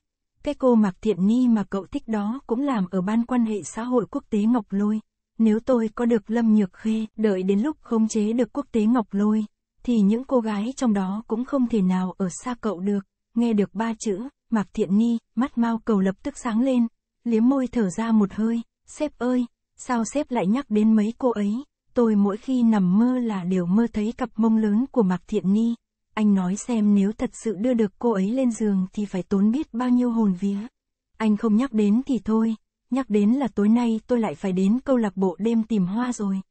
Cái cô mặc Thiện Ni mà cậu thích đó cũng làm ở ban quan hệ xã hội quốc tế Ngọc Lôi. Nếu tôi có được Lâm Nhược Khê, đợi đến lúc khống chế được quốc tế Ngọc Lôi, thì những cô gái trong đó cũng không thể nào ở xa cậu được. Nghe được ba chữ, mặc Thiện Ni, mắt mau cầu lập tức sáng lên, liếm môi thở ra một hơi, sếp ơi, sao sếp lại nhắc đến mấy cô ấy, tôi mỗi khi nằm mơ là đều mơ thấy cặp mông lớn của Mạc Thiện Ni. Anh nói xem nếu thật sự đưa được cô ấy lên giường thì phải tốn biết bao nhiêu hồn vía. Anh không nhắc đến thì thôi, nhắc đến là tối nay tôi lại phải đến câu lạc bộ đêm tìm hoa rồi.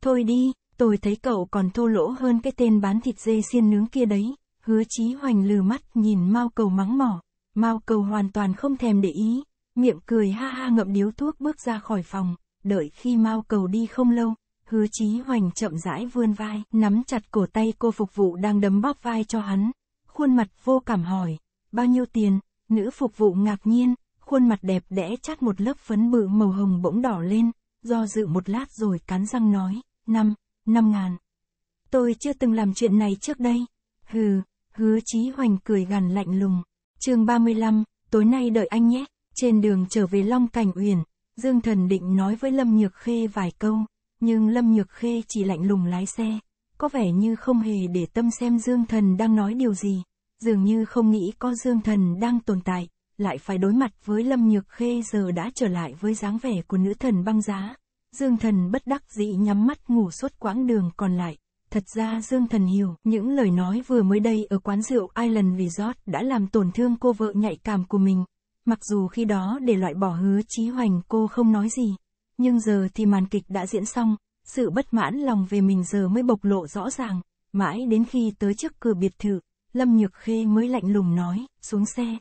Thôi đi, tôi thấy cậu còn thô lỗ hơn cái tên bán thịt dê xiên nướng kia đấy. Hứa chí hoành lừ mắt nhìn mau cầu mắng mỏ. mau cầu hoàn toàn không thèm để ý, miệng cười ha ha ngậm điếu thuốc bước ra khỏi phòng, đợi khi mau cầu đi không lâu, Hứa Chí Hoành chậm rãi vươn vai, nắm chặt cổ tay cô phục vụ đang đấm bóp vai cho hắn. Khuôn mặt vô cảm hỏi, bao nhiêu tiền? Nữ phục vụ ngạc nhiên, khuôn mặt đẹp đẽ chát một lớp phấn bự màu hồng bỗng đỏ lên, do dự một lát rồi cắn răng nói, năm, năm ngàn. Tôi chưa từng làm chuyện này trước đây. Hừ, hứa Chí Hoành cười gằn lạnh lùng. chương 35, tối nay đợi anh nhé. Trên đường trở về Long Cảnh Uyển, Dương Thần định nói với Lâm Nhược Khê vài câu, nhưng Lâm Nhược Khê chỉ lạnh lùng lái xe, có vẻ như không hề để tâm xem Dương Thần đang nói điều gì, dường như không nghĩ có Dương Thần đang tồn tại, lại phải đối mặt với Lâm Nhược Khê giờ đã trở lại với dáng vẻ của nữ thần băng giá. Dương Thần bất đắc dĩ nhắm mắt ngủ suốt quãng đường còn lại. Thật ra Dương Thần hiểu, những lời nói vừa mới đây ở quán rượu Island Resort đã làm tổn thương cô vợ nhạy cảm của mình. Mặc dù khi đó để loại bỏ hứa chí hoành cô không nói gì, nhưng giờ thì màn kịch đã diễn xong, sự bất mãn lòng về mình giờ mới bộc lộ rõ ràng, mãi đến khi tới trước cửa biệt thự, Lâm Nhược Khê mới lạnh lùng nói, xuống xe.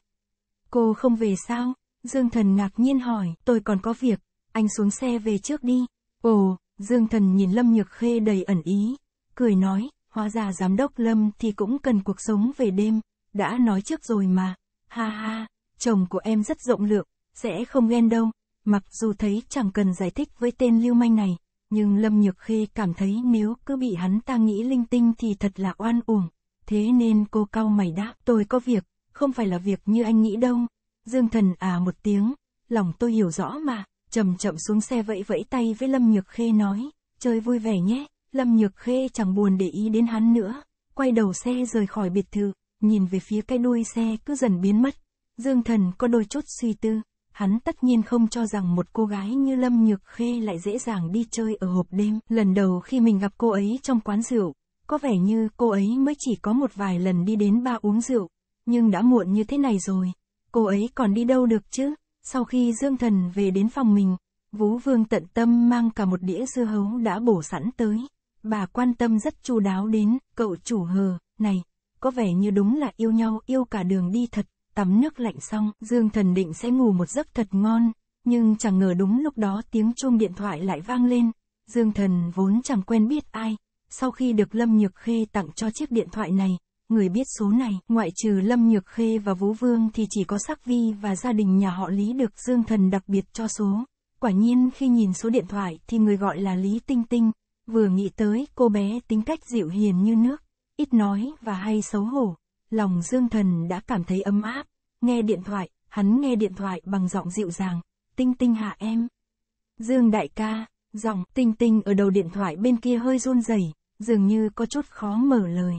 Cô không về sao? Dương Thần ngạc nhiên hỏi, tôi còn có việc, anh xuống xe về trước đi. Ồ, Dương Thần nhìn Lâm Nhược Khê đầy ẩn ý, cười nói, hóa ra giám đốc Lâm thì cũng cần cuộc sống về đêm, đã nói trước rồi mà, ha ha, chồng của em rất rộng lượng, sẽ không ghen đâu. Mặc dù thấy chẳng cần giải thích với tên lưu manh này, nhưng Lâm Nhược Khê cảm thấy nếu cứ bị hắn ta nghĩ linh tinh thì thật là oan uổng. Thế nên cô cau mày đáp, tôi có việc, không phải là việc như anh nghĩ đâu. Dương thần à một tiếng, lòng tôi hiểu rõ mà, chậm chậm xuống xe vẫy vẫy tay với Lâm Nhược Khê nói, chơi vui vẻ nhé. Lâm Nhược Khê chẳng buồn để ý đến hắn nữa, quay đầu xe rời khỏi biệt thự, nhìn về phía cái đuôi xe cứ dần biến mất. Dương thần có đôi chút suy tư hắn tất nhiên không cho rằng một cô gái như Lâm Nhược Khê lại dễ dàng đi chơi ở hộp đêm. Lần đầu khi mình gặp cô ấy trong quán rượu, có vẻ như cô ấy mới chỉ có một vài lần đi đến ba uống rượu, nhưng đã muộn như thế này rồi, cô ấy còn đi đâu được chứ? Sau khi Dương Thần về đến phòng mình, Vũ Vương tận tâm mang cả một đĩa dưa hấu đã bổ sẵn tới. Bà quan tâm rất chu đáo đến, cậu chủ hờ, này, có vẻ như đúng là yêu nhau yêu cả đường đi thật. Tắm nước lạnh xong, Dương Thần định sẽ ngủ một giấc thật ngon, nhưng chẳng ngờ đúng lúc đó tiếng chuông điện thoại lại vang lên. Dương Thần vốn chẳng quen biết ai, sau khi được Lâm Nhược Khê tặng cho chiếc điện thoại này, người biết số này, ngoại trừ Lâm Nhược Khê và Vũ Vương thì chỉ có Sắc Vi và gia đình nhà họ Lý được Dương Thần đặc biệt cho số. Quả nhiên khi nhìn số điện thoại thì người gọi là Lý Tinh Tinh, vừa nghĩ tới cô bé tính cách dịu hiền như nước, ít nói và hay xấu hổ, lòng Dương Thần đã cảm thấy ấm áp, nghe điện thoại, hắn nghe điện thoại bằng giọng dịu dàng, tinh tinh hạ em. Dương đại ca, giọng tinh tinh ở đầu điện thoại bên kia hơi run rẩy, dường như có chút khó mở lời.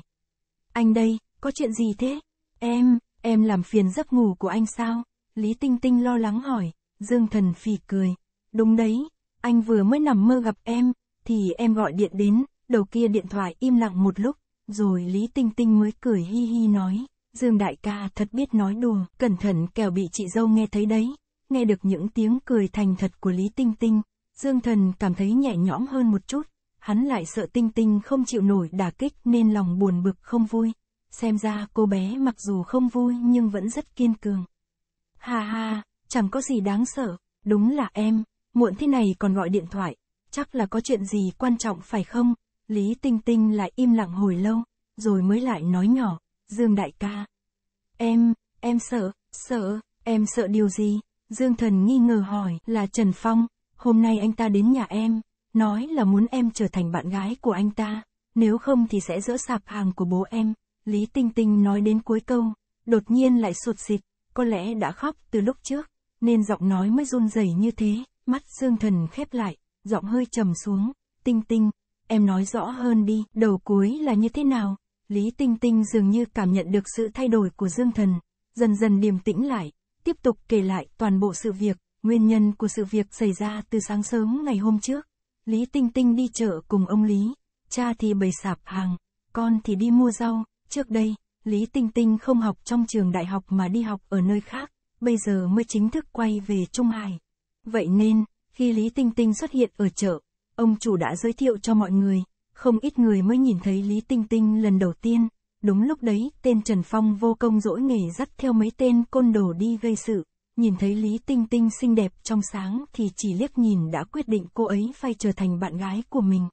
Anh đây, có chuyện gì thế? Em, em làm phiền giấc ngủ của anh sao? Lý Tinh Tinh lo lắng hỏi, Dương Thần phì cười. Đúng đấy, anh vừa mới nằm mơ gặp em, thì em gọi điện đến, đầu kia điện thoại im lặng một lúc, rồi Lý Tinh Tinh mới cười hi hi nói, Dương đại ca thật biết nói đùa, cẩn thận kẻo bị chị dâu nghe thấy đấy. Nghe được những tiếng cười thành thật của Lý Tinh Tinh, Dương Thần cảm thấy nhẹ nhõm hơn một chút, hắn lại sợ Tinh Tinh không chịu nổi đả kích nên lòng buồn bực không vui. Xem ra cô bé mặc dù không vui nhưng vẫn rất kiên cường. Ha ha, chẳng có gì đáng sợ, đúng là em, muộn thế này còn gọi điện thoại, chắc là có chuyện gì quan trọng phải không? Lý Tinh Tinh lại im lặng hồi lâu, rồi mới lại nói nhỏ, Dương đại ca. Em, em sợ, sợ, em sợ điều gì? Dương thần nghi ngờ hỏi là Trần Phong, hôm nay anh ta đến nhà em, nói là muốn em trở thành bạn gái của anh ta, nếu không thì sẽ dỡ sạp hàng của bố em. Lý Tinh Tinh nói đến cuối câu, đột nhiên lại sụt xịt, có lẽ đã khóc từ lúc trước, nên giọng nói mới run rẩy như thế, mắt Dương Thần khép lại, giọng hơi trầm xuống, Tinh Tinh, em nói rõ hơn đi, đầu cuối là như thế nào? Lý Tinh Tinh dường như cảm nhận được sự thay đổi của Dương Thần, dần dần điềm tĩnh lại, tiếp tục kể lại toàn bộ sự việc, nguyên nhân của sự việc xảy ra từ sáng sớm ngày hôm trước. Lý Tinh Tinh đi chợ cùng ông Lý, cha thì bày sạp hàng, con thì đi mua rau, trước đây, Lý Tinh Tinh không học trong trường đại học mà đi học ở nơi khác, bây giờ mới chính thức quay về Trung Hải. Vậy nên, khi Lý Tinh Tinh xuất hiện ở chợ, ông chủ đã giới thiệu cho mọi người, không ít người mới nhìn thấy Lý Tinh Tinh lần đầu tiên. Đúng lúc đấy, tên Trần Phong vô công dỗi nghề dắt theo mấy tên côn đồ đi gây sự. Nhìn thấy Lý Tinh Tinh xinh đẹp trong sáng thì chỉ liếc nhìn đã quyết định cô ấy phải trở thành bạn gái của mình.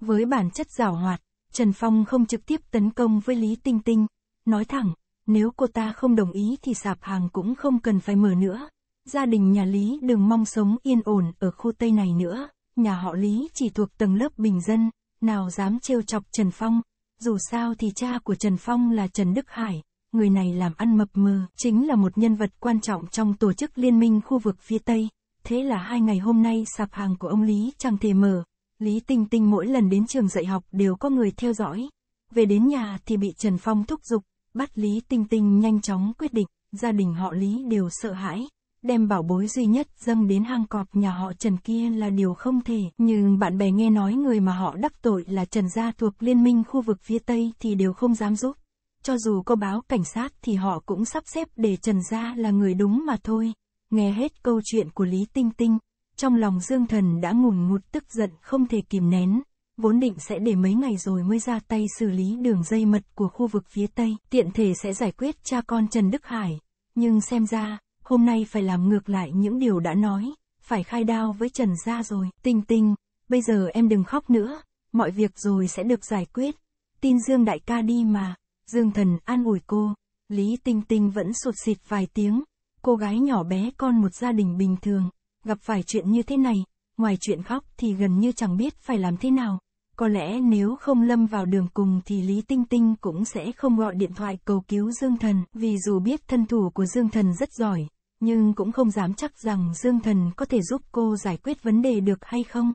Với bản chất giảo hoạt, Trần Phong không trực tiếp tấn công với Lý Tinh Tinh. Nói thẳng, nếu cô ta không đồng ý thì sạp hàng cũng không cần phải mở nữa. Gia đình nhà Lý đừng mong sống yên ổn ở khu Tây này nữa nhà họ Lý chỉ thuộc tầng lớp bình dân, nào dám trêu chọc Trần Phong, dù sao thì cha của Trần Phong là Trần Đức Hải, người này làm ăn mập mờ, chính là một nhân vật quan trọng trong tổ chức liên minh khu vực phía Tây. Thế là hai ngày hôm nay sạp hàng của ông Lý chẳng thể mở, Lý Tinh Tinh mỗi lần đến trường dạy học đều có người theo dõi. Về đến nhà thì bị Trần Phong thúc giục, bắt Lý Tinh Tinh nhanh chóng quyết định, gia đình họ Lý đều sợ hãi, đem bảo bối duy nhất dâng đến hang cọp nhà họ Trần kia là điều không thể, nhưng bạn bè nghe nói người mà họ đắc tội là Trần gia thuộc liên minh khu vực phía Tây thì đều không dám giúp. Cho dù có báo cảnh sát thì họ cũng sắp xếp để Trần gia là người đúng mà thôi. Nghe hết câu chuyện của Lý Tinh Tinh, trong lòng Dương Thần đã ngùn ngụt tức giận không thể kìm nén, vốn định sẽ để mấy ngày rồi mới ra tay xử lý đường dây mật của khu vực phía Tây, tiện thể sẽ giải quyết cha con Trần Đức Hải, nhưng xem ra hôm nay phải làm ngược lại những điều đã nói, phải khai đao với Trần Gia rồi. Tinh Tinh, bây giờ em đừng khóc nữa, mọi việc rồi sẽ được giải quyết. Tin Dương đại ca đi mà, Dương Thần an ủi cô. Lý Tinh Tinh vẫn sụt xịt vài tiếng, cô gái nhỏ bé con một gia đình bình thường, gặp phải chuyện như thế này, ngoài chuyện khóc thì gần như chẳng biết phải làm thế nào. Có lẽ nếu không lâm vào đường cùng thì Lý Tinh Tinh cũng sẽ không gọi điện thoại cầu cứu Dương Thần, vì dù biết thân thủ của Dương Thần rất giỏi, nhưng cũng không dám chắc rằng Dương Thần có thể giúp cô giải quyết vấn đề được hay không.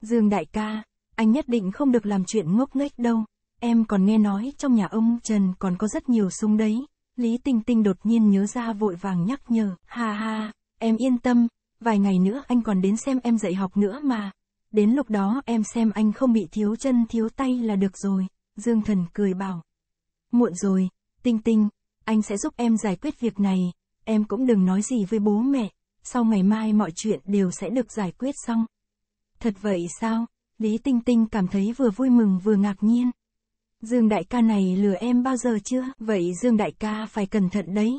Dương đại ca, anh nhất định không được làm chuyện ngốc nghếch đâu. Em còn nghe nói trong nhà ông Trần còn có rất nhiều súng đấy. Lý Tinh Tinh đột nhiên nhớ ra vội vàng nhắc nhở, ha ha, em yên tâm, vài ngày nữa anh còn đến xem em dạy học nữa mà. Đến lúc đó em xem anh không bị thiếu chân thiếu tay là được rồi, Dương Thần cười bảo. Muộn rồi, Tinh Tinh, anh sẽ giúp em giải quyết việc này, em cũng đừng nói gì với bố mẹ, sau ngày mai mọi chuyện đều sẽ được giải quyết xong. Thật vậy sao? Lý Tinh Tinh cảm thấy vừa vui mừng vừa ngạc nhiên. Dương đại ca này lừa em bao giờ chưa? Vậy Dương đại ca phải cẩn thận đấy.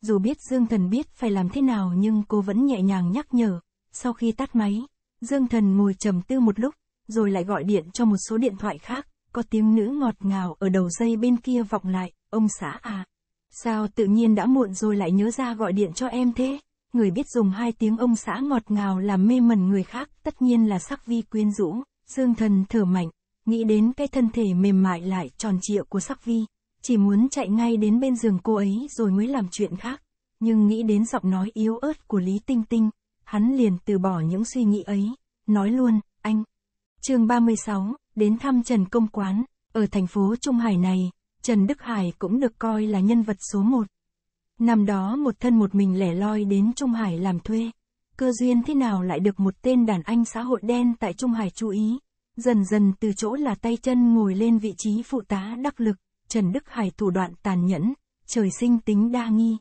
Dù biết Dương Thần biết phải làm thế nào nhưng cô vẫn nhẹ nhàng nhắc nhở. Sau khi tắt máy, Dương Thần ngồi trầm tư một lúc, rồi lại gọi điện cho một số điện thoại khác. Có tiếng nữ ngọt ngào ở đầu dây bên kia vọng lại, ông xã à. Sao tự nhiên đã muộn rồi lại nhớ ra gọi điện cho em thế? Người biết dùng hai tiếng ông xã ngọt ngào làm mê mẩn người khác, tất nhiên là sắc vi quyến rũ, dương thần thở mạnh, nghĩ đến cái thân thể mềm mại lại tròn trịa của sắc vi, chỉ muốn chạy ngay đến bên giường cô ấy rồi mới làm chuyện khác, nhưng nghĩ đến giọng nói yếu ớt của Lý Tinh Tinh, hắn liền từ bỏ những suy nghĩ ấy, nói luôn, anh. chương 36, đến thăm Trần Công Quán, ở thành phố Trung Hải này, Trần Đức Hải cũng được coi là nhân vật số một. Năm đó một thân một mình lẻ loi đến Trung Hải làm thuê. Cơ duyên thế nào lại được một tên đàn anh xã hội đen tại Trung Hải chú ý. Dần dần từ chỗ là tay chân ngồi lên vị trí phụ tá đắc lực, Trần Đức Hải thủ đoạn tàn nhẫn, trời sinh tính đa nghi.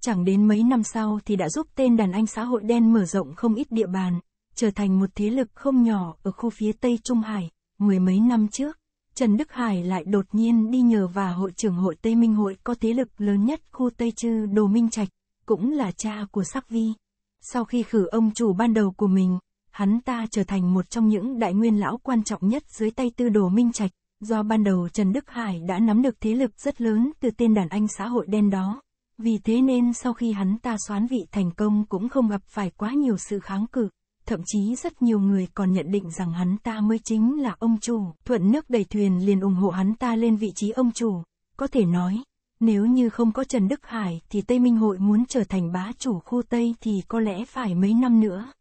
Chẳng đến mấy năm sau thì đã giúp tên đàn anh xã hội đen mở rộng không ít địa bàn, trở thành một thế lực không nhỏ ở khu phía Tây Trung Hải, mười mấy năm trước. Trần Đức Hải lại đột nhiên đi nhờ và hội trưởng hội Tây Minh hội có thế lực lớn nhất khu Tây Trư Đồ Minh Trạch, cũng là cha của Sắc Vi. Sau khi khử ông chủ ban đầu của mình, hắn ta trở thành một trong những đại nguyên lão quan trọng nhất dưới tay tư đồ Minh Trạch, do ban đầu Trần Đức Hải đã nắm được thế lực rất lớn từ tên đàn anh xã hội đen đó. Vì thế nên sau khi hắn ta xoán vị thành công cũng không gặp phải quá nhiều sự kháng cự thậm chí rất nhiều người còn nhận định rằng hắn ta mới chính là ông chủ, thuận nước đầy thuyền liền ủng hộ hắn ta lên vị trí ông chủ, có thể nói, nếu như không có Trần Đức Hải thì Tây Minh Hội muốn trở thành bá chủ khu Tây thì có lẽ phải mấy năm nữa.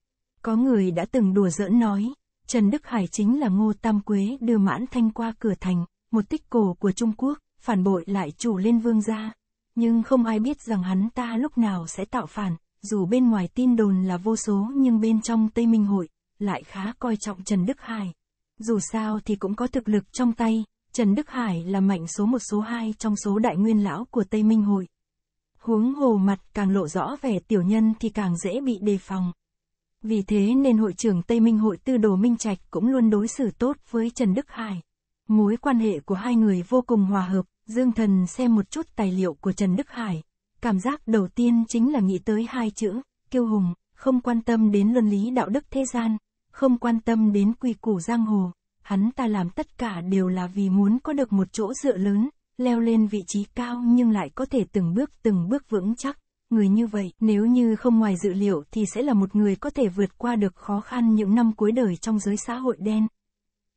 Có người đã từng đùa giỡn nói, Trần Đức Hải chính là Ngô Tam Quế đưa mãn thanh qua cửa thành, một tích cổ của Trung Quốc, phản bội lại chủ lên vương gia. Nhưng không ai biết rằng hắn ta lúc nào sẽ tạo phản, dù bên ngoài tin đồn là vô số nhưng bên trong Tây Minh Hội, lại khá coi trọng Trần Đức Hải. Dù sao thì cũng có thực lực trong tay, Trần Đức Hải là mạnh số một số hai trong số đại nguyên lão của Tây Minh Hội. Huống hồ mặt càng lộ rõ vẻ tiểu nhân thì càng dễ bị đề phòng. Vì thế nên hội trưởng Tây Minh Hội Tư Đồ Minh Trạch cũng luôn đối xử tốt với Trần Đức Hải. Mối quan hệ của hai người vô cùng hòa hợp, Dương Thần xem một chút tài liệu của Trần Đức Hải, Cảm giác đầu tiên chính là nghĩ tới hai chữ, kiêu hùng, không quan tâm đến luân lý đạo đức thế gian, không quan tâm đến quy củ giang hồ, hắn ta làm tất cả đều là vì muốn có được một chỗ dựa lớn, leo lên vị trí cao nhưng lại có thể từng bước từng bước vững chắc. Người như vậy, nếu như không ngoài dự liệu thì sẽ là một người có thể vượt qua được khó khăn những năm cuối đời trong giới xã hội đen.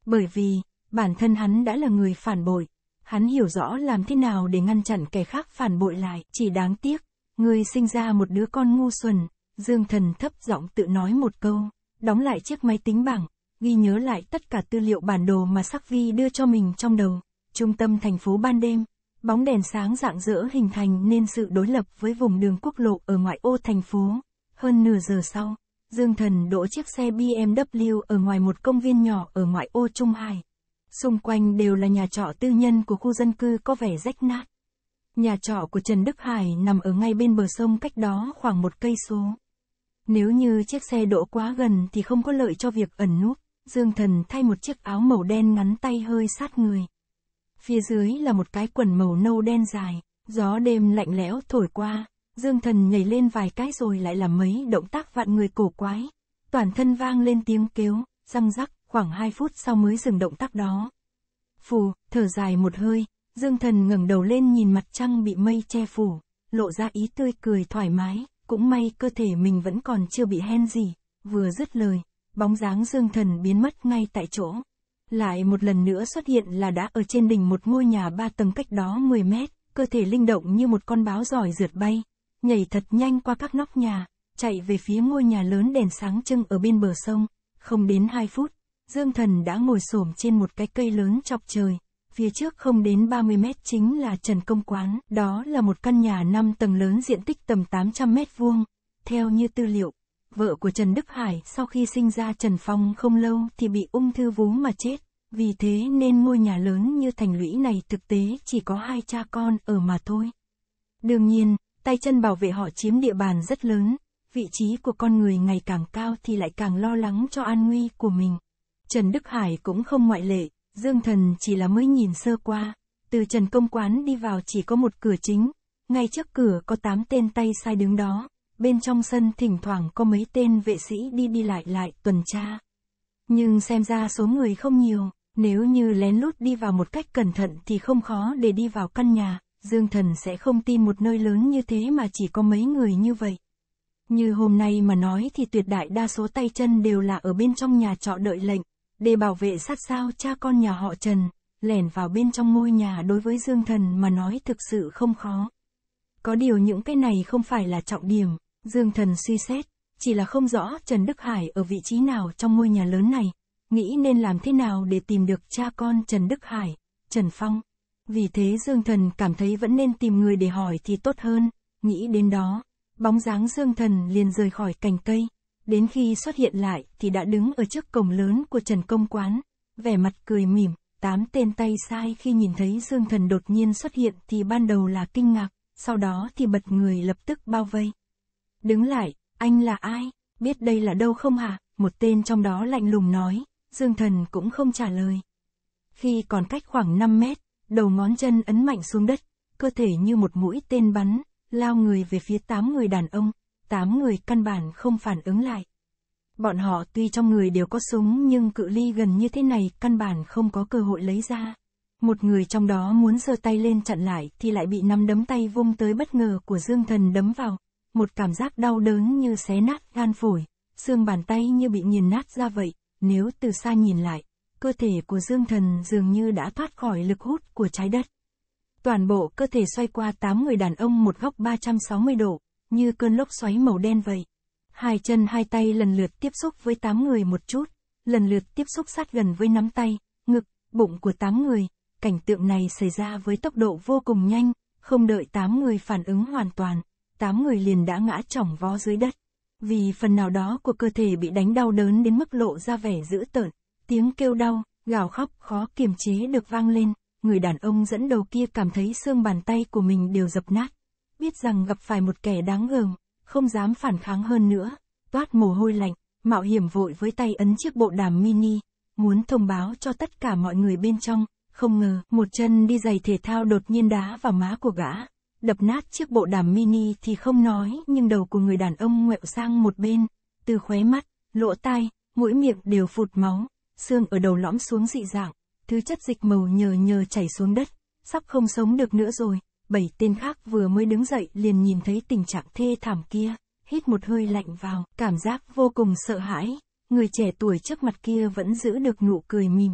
Bởi vì, bản thân hắn đã là người phản bội, hắn hiểu rõ làm thế nào để ngăn chặn kẻ khác phản bội lại, chỉ đáng tiếc, người sinh ra một đứa con ngu xuẩn, Dương Thần thấp giọng tự nói một câu, đóng lại chiếc máy tính bảng, ghi nhớ lại tất cả tư liệu bản đồ mà Sắc Vi đưa cho mình trong đầu, trung tâm thành phố ban đêm, bóng đèn sáng rạng rỡ hình thành nên sự đối lập với vùng đường quốc lộ ở ngoại ô thành phố. Hơn nửa giờ sau, Dương Thần đỗ chiếc xe BMW ở ngoài một công viên nhỏ ở ngoại ô Trung Hải. Xung quanh đều là nhà trọ tư nhân của khu dân cư có vẻ rách nát. Nhà trọ của Trần Đức Hải nằm ở ngay bên bờ sông cách đó khoảng một cây số. Nếu như chiếc xe đỗ quá gần thì không có lợi cho việc ẩn núp, Dương Thần thay một chiếc áo màu đen ngắn tay hơi sát người. Phía dưới là một cái quần màu nâu đen dài, gió đêm lạnh lẽo thổi qua, Dương Thần nhảy lên vài cái rồi lại làm mấy động tác vặn người cổ quái. Toàn thân vang lên tiếng kêu, răng rắc, khoảng 2 phút sau mới dừng động tác đó. Phù, thở dài một hơi, Dương Thần ngẩng đầu lên nhìn mặt trăng bị mây che phủ, lộ ra ý tươi cười thoải mái, cũng may cơ thể mình vẫn còn chưa bị hen gì, vừa dứt lời, bóng dáng Dương Thần biến mất ngay tại chỗ. Lại một lần nữa xuất hiện là đã ở trên đỉnh một ngôi nhà ba tầng cách đó 10 mét, cơ thể linh động như một con báo giỏi rượt bay, nhảy thật nhanh qua các nóc nhà, chạy về phía ngôi nhà lớn đèn sáng trưng ở bên bờ sông, không đến 2 phút, Dương Thần đã ngồi xổm trên một cái cây lớn chọc trời, phía trước không đến 30 mét chính là Trần Công Quán, đó là một căn nhà 5 tầng lớn diện tích tầm 800 mét vuông. Theo như tư liệu, vợ của Trần Đức Hải sau khi sinh ra Trần Phong không lâu thì bị ung thư vú mà chết, vì thế nên ngôi nhà lớn như thành lũy này thực tế chỉ có hai cha con ở mà thôi. Đương nhiên, tay chân bảo vệ họ chiếm địa bàn rất lớn, vị trí của con người ngày càng cao thì lại càng lo lắng cho an nguy của mình. Trần Đức Hải cũng không ngoại lệ, Dương Thần chỉ là mới nhìn sơ qua, từ Trần Công Quán đi vào chỉ có một cửa chính, ngay trước cửa có tám tên tay sai đứng đó, bên trong sân thỉnh thoảng có mấy tên vệ sĩ đi đi lại lại tuần tra. Nhưng xem ra số người không nhiều, nếu như lén lút đi vào một cách cẩn thận thì không khó để đi vào căn nhà, Dương Thần sẽ không tin một nơi lớn như thế mà chỉ có mấy người như vậy. Như hôm nay mà nói thì tuyệt đại đa số tay chân đều là ở bên trong nhà trọ đợi lệnh để bảo vệ sát sao cha con nhà họ Trần, lẻn vào bên trong ngôi nhà đối với Dương Thần mà nói thực sự không khó. Có điều những cái này không phải là trọng điểm, Dương Thần suy xét, chỉ là không rõ Trần Đức Hải ở vị trí nào trong ngôi nhà lớn này, nghĩ nên làm thế nào để tìm được cha con Trần Đức Hải, Trần Phong. Vì thế Dương Thần cảm thấy vẫn nên tìm người để hỏi thì tốt hơn, nghĩ đến đó, bóng dáng Dương Thần liền rời khỏi cành cây, đến khi xuất hiện lại thì đã đứng ở trước cổng lớn của Trần Công Quán, vẻ mặt cười mỉm, tám tên tay sai khi nhìn thấy Dương Thần đột nhiên xuất hiện thì ban đầu là kinh ngạc, sau đó thì bật người lập tức bao vây. Đứng lại, anh là ai, biết đây là đâu không hả, một tên trong đó lạnh lùng nói, Dương Thần cũng không trả lời. Khi còn cách khoảng 5 mét, đầu ngón chân ấn mạnh xuống đất, cơ thể như một mũi tên bắn, lao người về phía tám người đàn ông, tám người căn bản không phản ứng lại. Bọn họ tuy trong người đều có súng nhưng cự ly gần như thế này căn bản không có cơ hội lấy ra. Một người trong đó muốn giơ tay lên chặn lại thì lại bị nắm đấm tay vung tới bất ngờ của Dương Thần đấm vào. Một cảm giác đau đớn như xé nát gan phổi, xương bàn tay như bị nghiền nát ra vậy. Nếu từ xa nhìn lại, cơ thể của Dương Thần dường như đã thoát khỏi lực hút của trái đất. Toàn bộ cơ thể xoay qua 8 người đàn ông một góc 360 độ, như cơn lốc xoáy màu đen vậy. Hai chân hai tay lần lượt tiếp xúc với tám người một chút, lần lượt tiếp xúc sát gần với nắm tay, ngực, bụng của tám người. Cảnh tượng này xảy ra với tốc độ vô cùng nhanh, không đợi tám người phản ứng hoàn toàn, tám người liền đã ngã chỏng vó dưới đất. Vì phần nào đó của cơ thể bị đánh đau đớn đến mức lộ ra vẻ dữ tợn, tiếng kêu đau, gào khóc khó kiềm chế được vang lên, người đàn ông dẫn đầu kia cảm thấy xương bàn tay của mình đều dập nát, biết rằng gặp phải một kẻ đáng gờm, không dám phản kháng hơn nữa, toát mồ hôi lạnh, mạo hiểm vội với tay ấn chiếc bộ đàm mini, muốn thông báo cho tất cả mọi người bên trong, không ngờ, một chân đi giày thể thao đột nhiên đá vào má của gã, đập nát chiếc bộ đàm mini thì không nói, nhưng đầu của người đàn ông ngoẹo sang một bên, từ khóe mắt, lỗ tai, mũi miệng đều phụt máu, xương ở đầu lõm xuống dị dạng, thứ chất dịch màu nhờ nhờ chảy xuống đất, sắp không sống được nữa rồi bảy tên khác vừa mới đứng dậy liền nhìn thấy tình trạng thê thảm kia, hít một hơi lạnh vào, cảm giác vô cùng sợ hãi, người trẻ tuổi trước mặt kia vẫn giữ được nụ cười mỉm.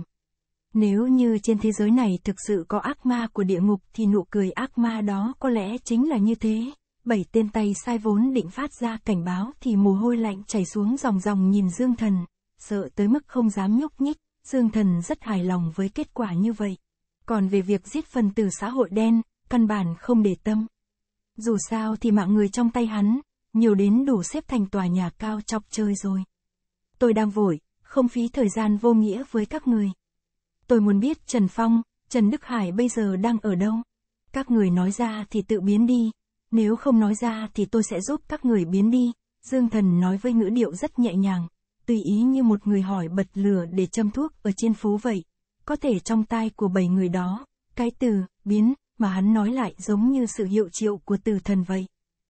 Nếu như trên thế giới này thực sự có ác ma của địa ngục thì nụ cười ác ma đó có lẽ chính là như thế. Bảy tên tay sai vốn định phát ra cảnh báo thì mồ hôi lạnh chảy xuống dòng dòng nhìn Dương Thần, sợ tới mức không dám nhúc nhích, Dương Thần rất hài lòng với kết quả như vậy. Còn về việc giết phần tử xã hội đen, căn bản không để tâm. Dù sao thì mạng người trong tay hắn, nhiều đến đủ xếp thành tòa nhà cao chọc chơi rồi. Tôi đang vội, không phí thời gian vô nghĩa với các người. Tôi muốn biết Trần Phong, Trần Đức Hải bây giờ đang ở đâu. Các người nói ra thì tự biến đi, nếu không nói ra thì tôi sẽ giúp các người biến đi. Dương Thần nói với ngữ điệu rất nhẹ nhàng, tùy ý như một người hỏi bật lửa để châm thuốc ở trên phố vậy. Có thể trong tai của bảy người đó, cái từ biến mà hắn nói lại giống như sự hiệu triệu của từ thần vậy.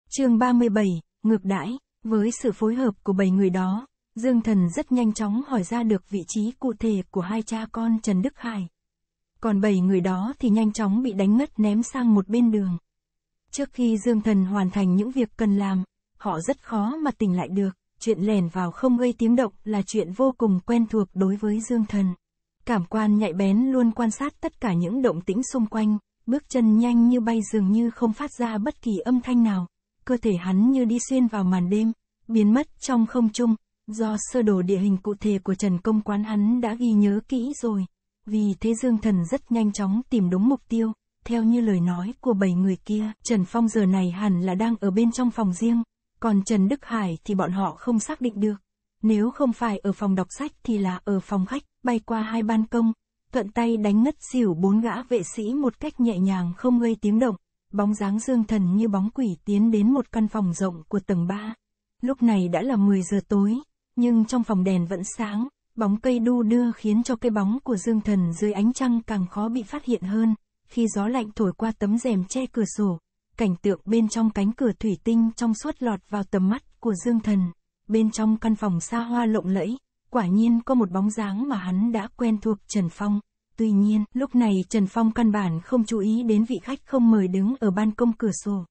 chương 37, ngược đãi, với sự phối hợp của bảy người đó, Dương Thần rất nhanh chóng hỏi ra được vị trí cụ thể của hai cha con Trần Đức Hải. Còn bảy người đó thì nhanh chóng bị đánh ngất ném sang một bên đường. Trước khi Dương Thần hoàn thành những việc cần làm, họ rất khó mà tỉnh lại được, chuyện lèn vào không gây tiếng động là chuyện vô cùng quen thuộc đối với Dương Thần. Cảm quan nhạy bén luôn quan sát tất cả những động tĩnh xung quanh, bước chân nhanh như bay dường như không phát ra bất kỳ âm thanh nào, cơ thể hắn như đi xuyên vào màn đêm, biến mất trong không trung, do sơ đồ địa hình cụ thể của Trần Công Quán hắn đã ghi nhớ kỹ rồi, vì thế Dương Thần rất nhanh chóng tìm đúng mục tiêu, theo như lời nói của bảy người kia, Trần Phong giờ này hẳn là đang ở bên trong phòng riêng, còn Trần Đức Hải thì bọn họ không xác định được. Nếu không phải ở phòng đọc sách thì là ở phòng khách, bay qua hai ban công, thuận tay đánh ngất xỉu bốn gã vệ sĩ một cách nhẹ nhàng không gây tiếng động, bóng dáng dương thần như bóng quỷ tiến đến một căn phòng rộng của tầng 3. Lúc này đã là 10 giờ tối, nhưng trong phòng đèn vẫn sáng, bóng cây đu đưa khiến cho cái bóng của dương thần dưới ánh trăng càng khó bị phát hiện hơn, khi gió lạnh thổi qua tấm rèm che cửa sổ, cảnh tượng bên trong cánh cửa thủy tinh trong suốt lọt vào tầm mắt của dương thần, bên trong căn phòng xa hoa lộng lẫy, quả nhiên có một bóng dáng mà hắn đã quen thuộc Trần Phong. Tuy nhiên, lúc này Trần Phong căn bản không chú ý đến vị khách không mời đứng ở ban công cửa sổ.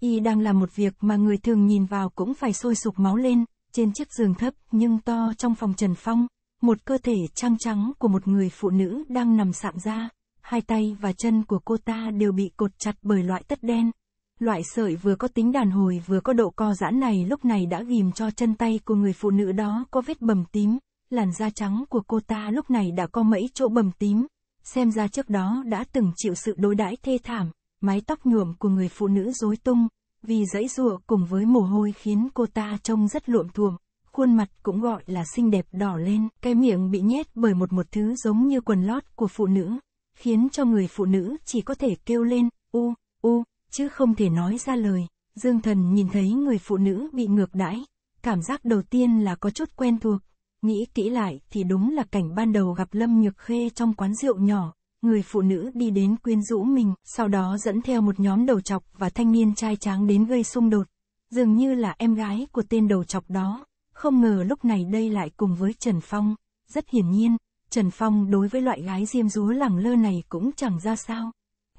Y đang làm một việc mà người thường nhìn vào cũng phải sôi sục máu lên, trên chiếc giường thấp nhưng to trong phòng Trần Phong, một cơ thể trăng trắng của một người phụ nữ đang nằm sạm ra, hai tay và chân của cô ta đều bị cột chặt bởi loại tất đen, Loại sợi vừa có tính đàn hồi vừa có độ co giãn này lúc này đã ghim cho chân tay của người phụ nữ đó có vết bầm tím, làn da trắng của cô ta lúc này đã có mấy chỗ bầm tím, xem ra trước đó đã từng chịu sự đối đãi thê thảm, mái tóc nhuộm của người phụ nữ rối tung, vì dãy rụa cùng với mồ hôi khiến cô ta trông rất luộm thuộm, khuôn mặt cũng gọi là xinh đẹp đỏ lên, cái miệng bị nhét bởi một một thứ giống như quần lót của phụ nữ, khiến cho người phụ nữ chỉ có thể kêu lên, u, u chứ không thể nói ra lời. Dương Thần nhìn thấy người phụ nữ bị ngược đãi, cảm giác đầu tiên là có chút quen thuộc, nghĩ kỹ lại thì đúng là cảnh ban đầu gặp Lâm Nhược Khê trong quán rượu nhỏ, người phụ nữ đi đến quyến rũ mình, sau đó dẫn theo một nhóm đầu chọc và thanh niên trai tráng đến gây xung đột, dường như là em gái của tên đầu chọc đó, không ngờ lúc này đây lại cùng với Trần Phong, rất hiển nhiên, Trần Phong đối với loại gái diêm rúa lẳng lơ này cũng chẳng ra sao,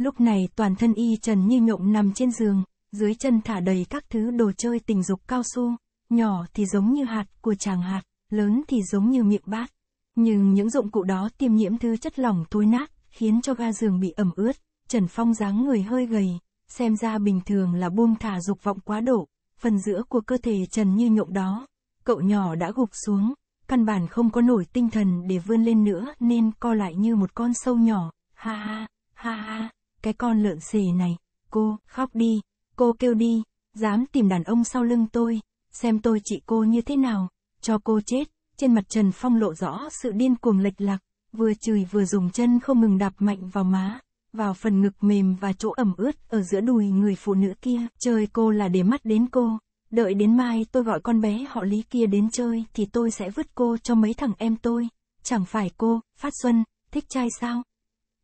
Lúc này toàn thân y trần như nhộng nằm trên giường, dưới chân thả đầy các thứ đồ chơi tình dục cao su, nhỏ thì giống như hạt của chàng hạt, lớn thì giống như miệng bát. Nhưng những dụng cụ đó tiêm nhiễm thứ chất lỏng thối nát, khiến cho ga giường bị ẩm ướt, Trần Phong dáng người hơi gầy, xem ra bình thường là buông thả dục vọng quá độ, phần giữa của cơ thể Trần như nhộng đó. Cậu nhỏ đã gục xuống, căn bản không có nổi tinh thần để vươn lên nữa nên co lại như một con sâu nhỏ, ha ha, ha ha cái con lợn xề này, cô, khóc đi, cô kêu đi, dám tìm đàn ông sau lưng tôi, xem tôi trị cô như thế nào, cho cô chết, trên mặt Trần Phong lộ rõ sự điên cuồng lệch lạc, vừa chửi vừa dùng chân không ngừng đạp mạnh vào má, vào phần ngực mềm và chỗ ẩm ướt ở giữa đùi người phụ nữ kia, trời cô là để mắt đến cô, đợi đến mai tôi gọi con bé họ lý kia đến chơi thì tôi sẽ vứt cô cho mấy thằng em tôi, chẳng phải cô, Phát Xuân, thích trai sao?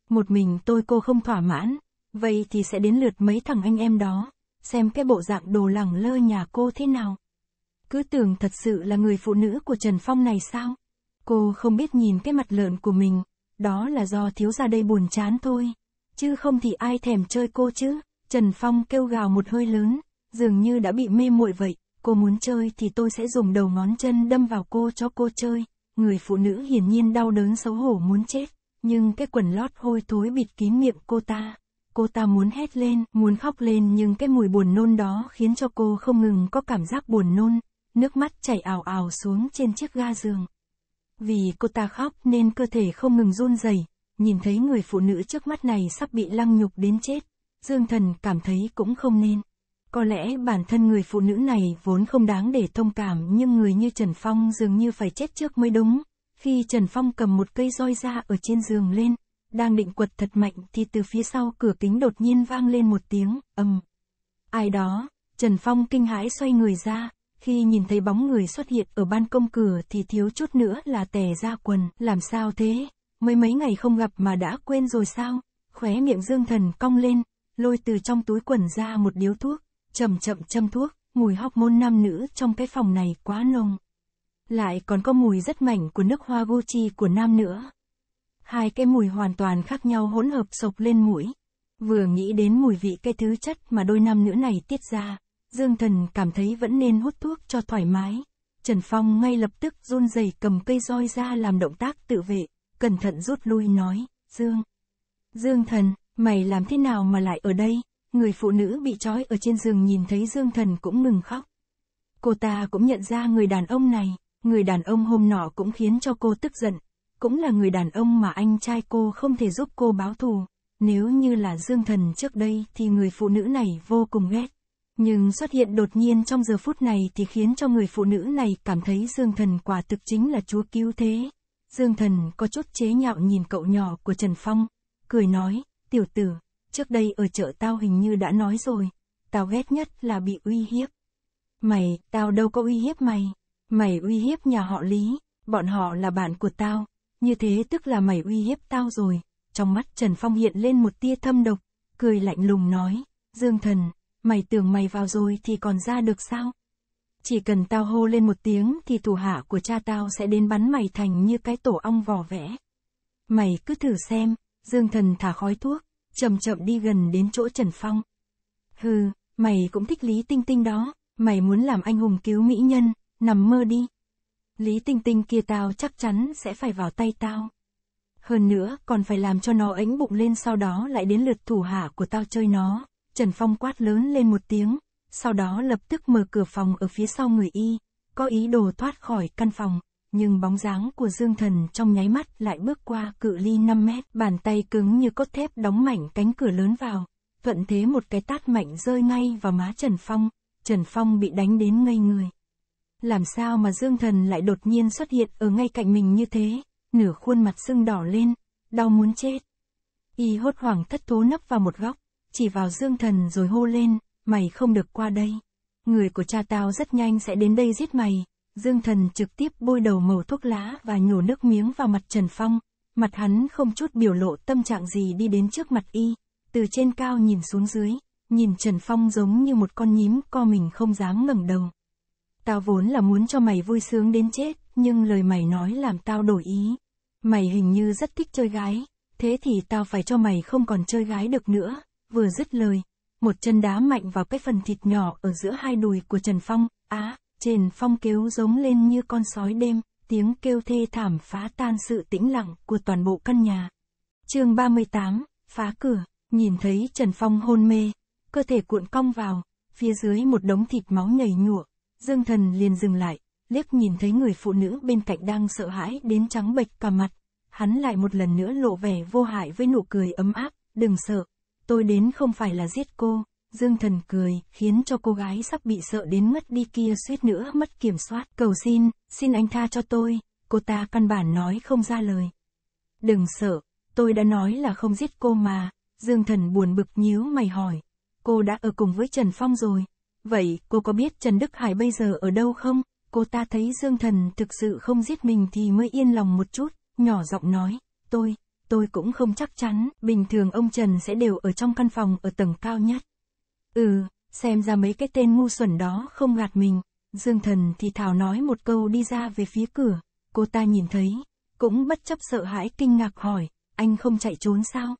Một mình tôi cô không thỏa mãn, vậy thì sẽ đến lượt mấy thằng anh em đó, xem cái bộ dạng đồ lẳng lơ nhà cô thế nào. Cứ tưởng thật sự là người phụ nữ của Trần Phong này sao? Cô không biết nhìn cái mặt lợn của mình, đó là do thiếu ra đây buồn chán thôi. Chứ không thì ai thèm chơi cô chứ, Trần Phong kêu gào một hơi lớn, dường như đã bị mê muội vậy, cô muốn chơi thì tôi sẽ dùng đầu ngón chân đâm vào cô cho cô chơi. Người phụ nữ hiển nhiên đau đớn xấu hổ muốn chết nhưng cái quần lót hôi thối bịt kín miệng cô ta. Cô ta muốn hét lên, muốn khóc lên nhưng cái mùi buồn nôn đó khiến cho cô không ngừng có cảm giác buồn nôn, nước mắt chảy ào ào xuống trên chiếc ga giường. Vì cô ta khóc nên cơ thể không ngừng run rẩy, nhìn thấy người phụ nữ trước mắt này sắp bị lăng nhục đến chết, Dương Thần cảm thấy cũng không nên. Có lẽ bản thân người phụ nữ này vốn không đáng để thông cảm nhưng người như Trần Phong dường như phải chết trước mới đúng, khi Trần Phong cầm một cây roi ra ở trên giường lên, đang định quật thật mạnh thì từ phía sau cửa kính đột nhiên vang lên một tiếng, ầm. Ai đó, Trần Phong kinh hãi xoay người ra, khi nhìn thấy bóng người xuất hiện ở ban công cửa thì thiếu chút nữa là tè ra quần, làm sao thế, mới mấy ngày không gặp mà đã quên rồi sao, khóe miệng dương thần cong lên, lôi từ trong túi quần ra một điếu thuốc, chậm chậm châm thuốc, mùi hóc môn nam nữ trong cái phòng này quá nồng. Lại còn có mùi rất mảnh của nước hoa Gucci của nam nữa. Hai cái mùi hoàn toàn khác nhau hỗn hợp sộc lên mũi. Vừa nghĩ đến mùi vị cái thứ chất mà đôi nam nữ này tiết ra, Dương Thần cảm thấy vẫn nên hút thuốc cho thoải mái. Trần Phong ngay lập tức run rẩy cầm cây roi ra làm động tác tự vệ, cẩn thận rút lui nói, Dương. Dương Thần, mày làm thế nào mà lại ở đây? Người phụ nữ bị trói ở trên giường nhìn thấy Dương Thần cũng ngừng khóc. Cô ta cũng nhận ra người đàn ông này. Người đàn ông hôm nọ cũng khiến cho cô tức giận. Cũng là người đàn ông mà anh trai cô không thể giúp cô báo thù. Nếu như là Dương Thần trước đây thì người phụ nữ này vô cùng ghét. Nhưng xuất hiện đột nhiên trong giờ phút này thì khiến cho người phụ nữ này cảm thấy Dương Thần quả thực chính là chúa cứu thế. Dương Thần có chút chế nhạo nhìn cậu nhỏ của Trần Phong, cười nói, tiểu tử, trước đây ở chợ tao hình như đã nói rồi, tao ghét nhất là bị uy hiếp. Mày, tao đâu có uy hiếp mày. Mày uy hiếp nhà họ Lý, bọn họ là bạn của tao, như thế tức là mày uy hiếp tao rồi. Trong mắt Trần Phong hiện lên một tia thâm độc, cười lạnh lùng nói, Dương Thần, mày tưởng mày vào rồi thì còn ra được sao? Chỉ cần tao hô lên một tiếng thì thủ hạ của cha tao sẽ đến bắn mày thành như cái tổ ong vỏ vẽ. Mày cứ thử xem, Dương Thần thả khói thuốc, chậm chậm đi gần đến chỗ Trần Phong. Hừ, mày cũng thích Lý Tinh Tinh đó, mày muốn làm anh hùng cứu mỹ nhân, nằm mơ đi. Lý Tinh Tinh kia tao chắc chắn sẽ phải vào tay tao. Hơn nữa, còn phải làm cho nó ánh bụng lên sau đó lại đến lượt thủ hạ của tao chơi nó. Trần Phong quát lớn lên một tiếng, sau đó lập tức mở cửa phòng ở phía sau người y, có ý đồ thoát khỏi căn phòng, nhưng bóng dáng của Dương Thần trong nháy mắt lại bước qua cự ly 5 mét, bàn tay cứng như cốt thép đóng mạnh cánh cửa lớn vào, thuận thế một cái tát mạnh rơi ngay vào má Trần Phong, Trần Phong bị đánh đến ngây người. Làm sao mà Dương Thần lại đột nhiên xuất hiện ở ngay cạnh mình như thế, nửa khuôn mặt sưng đỏ lên, đau muốn chết. Y hốt hoảng thất thố nấp vào một góc, chỉ vào Dương Thần rồi hô lên, mày không được qua đây. Người của cha tao rất nhanh sẽ đến đây giết mày. Dương Thần trực tiếp bôi đầu màu thuốc lá và nhổ nước miếng vào mặt Trần Phong. Mặt hắn không chút biểu lộ tâm trạng gì đi đến trước mặt y, từ trên cao nhìn xuống dưới, nhìn Trần Phong giống như một con nhím co mình không dám ngẩng đầu. Tao vốn là muốn cho mày vui sướng đến chết, nhưng lời mày nói làm tao đổi ý. Mày hình như rất thích chơi gái, thế thì tao phải cho mày không còn chơi gái được nữa. Vừa dứt lời, một chân đá mạnh vào cái phần thịt nhỏ ở giữa hai đùi của Trần Phong, á, Trần Phong kêu giống lên như con sói đêm, tiếng kêu thê thảm phá tan sự tĩnh lặng của toàn bộ căn nhà. chương 38, phá cửa, nhìn thấy Trần Phong hôn mê, cơ thể cuộn cong vào, phía dưới một đống thịt máu nhảy nhụa, Dương Thần liền dừng lại, liếc nhìn thấy người phụ nữ bên cạnh đang sợ hãi đến trắng bệch cả mặt. Hắn lại một lần nữa lộ vẻ vô hại với nụ cười ấm áp, đừng sợ, tôi đến không phải là giết cô. Dương Thần cười, khiến cho cô gái sắp bị sợ đến mất đi kia suýt nữa mất kiểm soát. Cầu xin, xin anh tha cho tôi, cô ta căn bản nói không ra lời. Đừng sợ, tôi đã nói là không giết cô mà. Dương Thần buồn bực nhíu mày hỏi, cô đã ở cùng với Trần Phong rồi, Vậy, cô có biết Trần Đức Hải bây giờ ở đâu không? Cô ta thấy Dương Thần thực sự không giết mình thì mới yên lòng một chút, nhỏ giọng nói, tôi, tôi cũng không chắc chắn, bình thường ông Trần sẽ đều ở trong căn phòng ở tầng cao nhất. Ừ, xem ra mấy cái tên ngu xuẩn đó không gạt mình, Dương Thần thì thảo nói một câu đi ra về phía cửa, cô ta nhìn thấy, cũng bất chấp sợ hãi kinh ngạc hỏi, anh không chạy trốn sao?